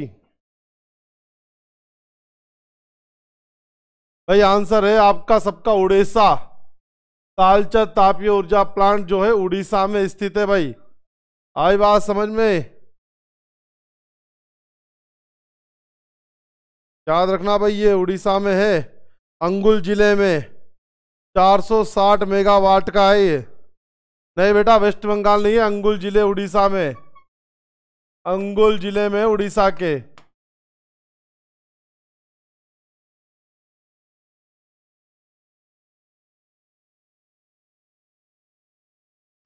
भाई आंसर है आपका सबका उड़ीसा तालचर तापीय ऊर्जा प्लांट जो है उड़ीसा में स्थित है भाई आई बात समझ में याद रखना भाई ये उड़ीसा में है अंगुल जिले में 460 मेगावाट का है ये नहीं बेटा वेस्ट बंगाल नहीं है अंगुल जिले उड़ीसा में अंगुल जिले में उड़ीसा के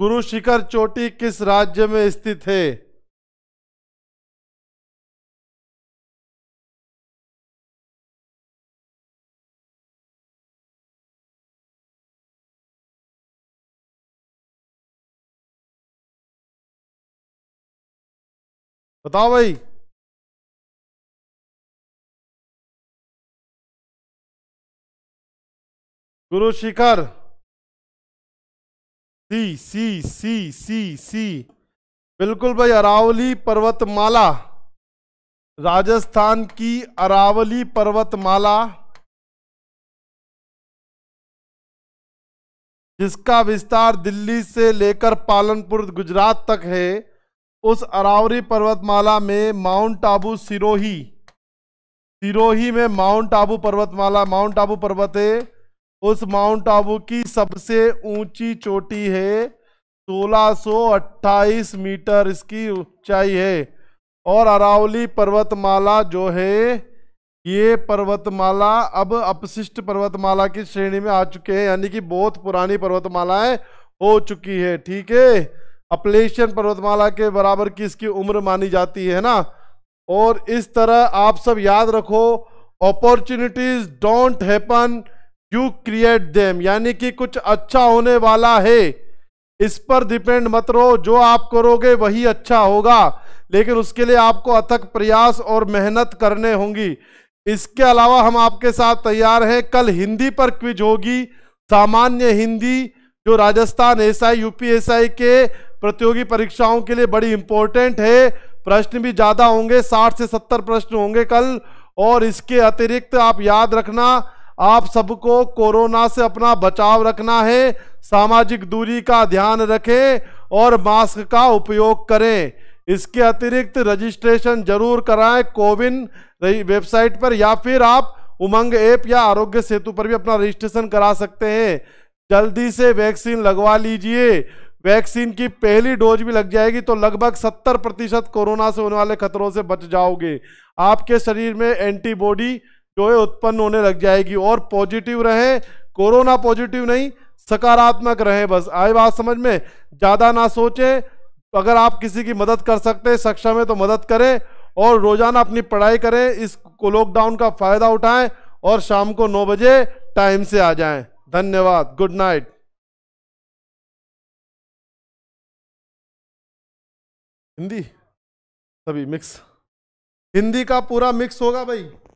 गुरु शिखर चोटी किस राज्य में स्थित है बताओ भाई गुरु शिखर सी सी सी सी सी बिल्कुल भाई अरावली पर्वतमाला राजस्थान की अरावली पर्वतमाला जिसका विस्तार दिल्ली से लेकर पालनपुर गुजरात तक है उस अरावली पर्वतमाला में माउंट आबू सिरोही सिरोही में माउंट आबू पर्वतमाला माउंट आबू पर्वत है उस माउंट आबू की सबसे ऊंची चोटी है 1628 मीटर इसकी ऊंचाई है और अरावली पर्वतमाला जो है ये पर्वतमाला अब अपशिष्ट पर्वतमाला की श्रेणी में आ चुके हैं यानी कि बहुत पुरानी पर्वतमालाएं हो चुकी है ठीक है अपलेशन पर्वतमाला के बराबर की इसकी उम्र मानी जाती है ना और इस तरह आप सब याद रखो opportunities don't happen you create them यानी कि कुछ अच्छा होने वाला है इस पर डिपेंड मत रहो जो आप करोगे वही अच्छा होगा लेकिन उसके लिए आपको अथक प्रयास और मेहनत करने होंगी इसके अलावा हम आपके साथ तैयार हैं कल हिंदी पर क्विज होगी सामान्य हिंदी जो Rajasthan S I UP S I के प्रतियोगी परीक्षाओं के लिए बड़ी इंपॉर्टेंट है प्रश्न भी ज़्यादा होंगे साठ से सत्तर प्रश्न होंगे कल और इसके अतिरिक्त आप याद रखना आप सबको कोरोना से अपना बचाव रखना है सामाजिक दूरी का ध्यान रखें और मास्क का उपयोग करें इसके अतिरिक्त रजिस्ट्रेशन जरूर कराएं कोविन वेबसाइट पर या फिर आप उमंग ऐप या आरोग्य सेतु पर भी अपना रजिस्ट्रेशन करा सकते हैं जल्दी से वैक्सीन लगवा लीजिए वैक्सीन की पहली डोज भी लग जाएगी तो लगभग 70 प्रतिशत कोरोना से होने वाले खतरों से बच जाओगे आपके शरीर में एंटीबॉडी जो है उत्पन्न होने लग जाएगी और पॉजिटिव रहे कोरोना पॉजिटिव नहीं सकारात्मक रहे बस आए बात समझ में ज़्यादा ना सोचें अगर आप किसी की मदद कर सकते हैं सक्षम है तो मदद करें और रोज़ाना अपनी पढ़ाई करें इस लॉकडाउन का फ़ायदा उठाएं और शाम को नौ बजे टाइम से आ जाएं धन्यवाद गुड नाइट हिंदी सभी मिक्स हिंदी का पूरा मिक्स होगा भाई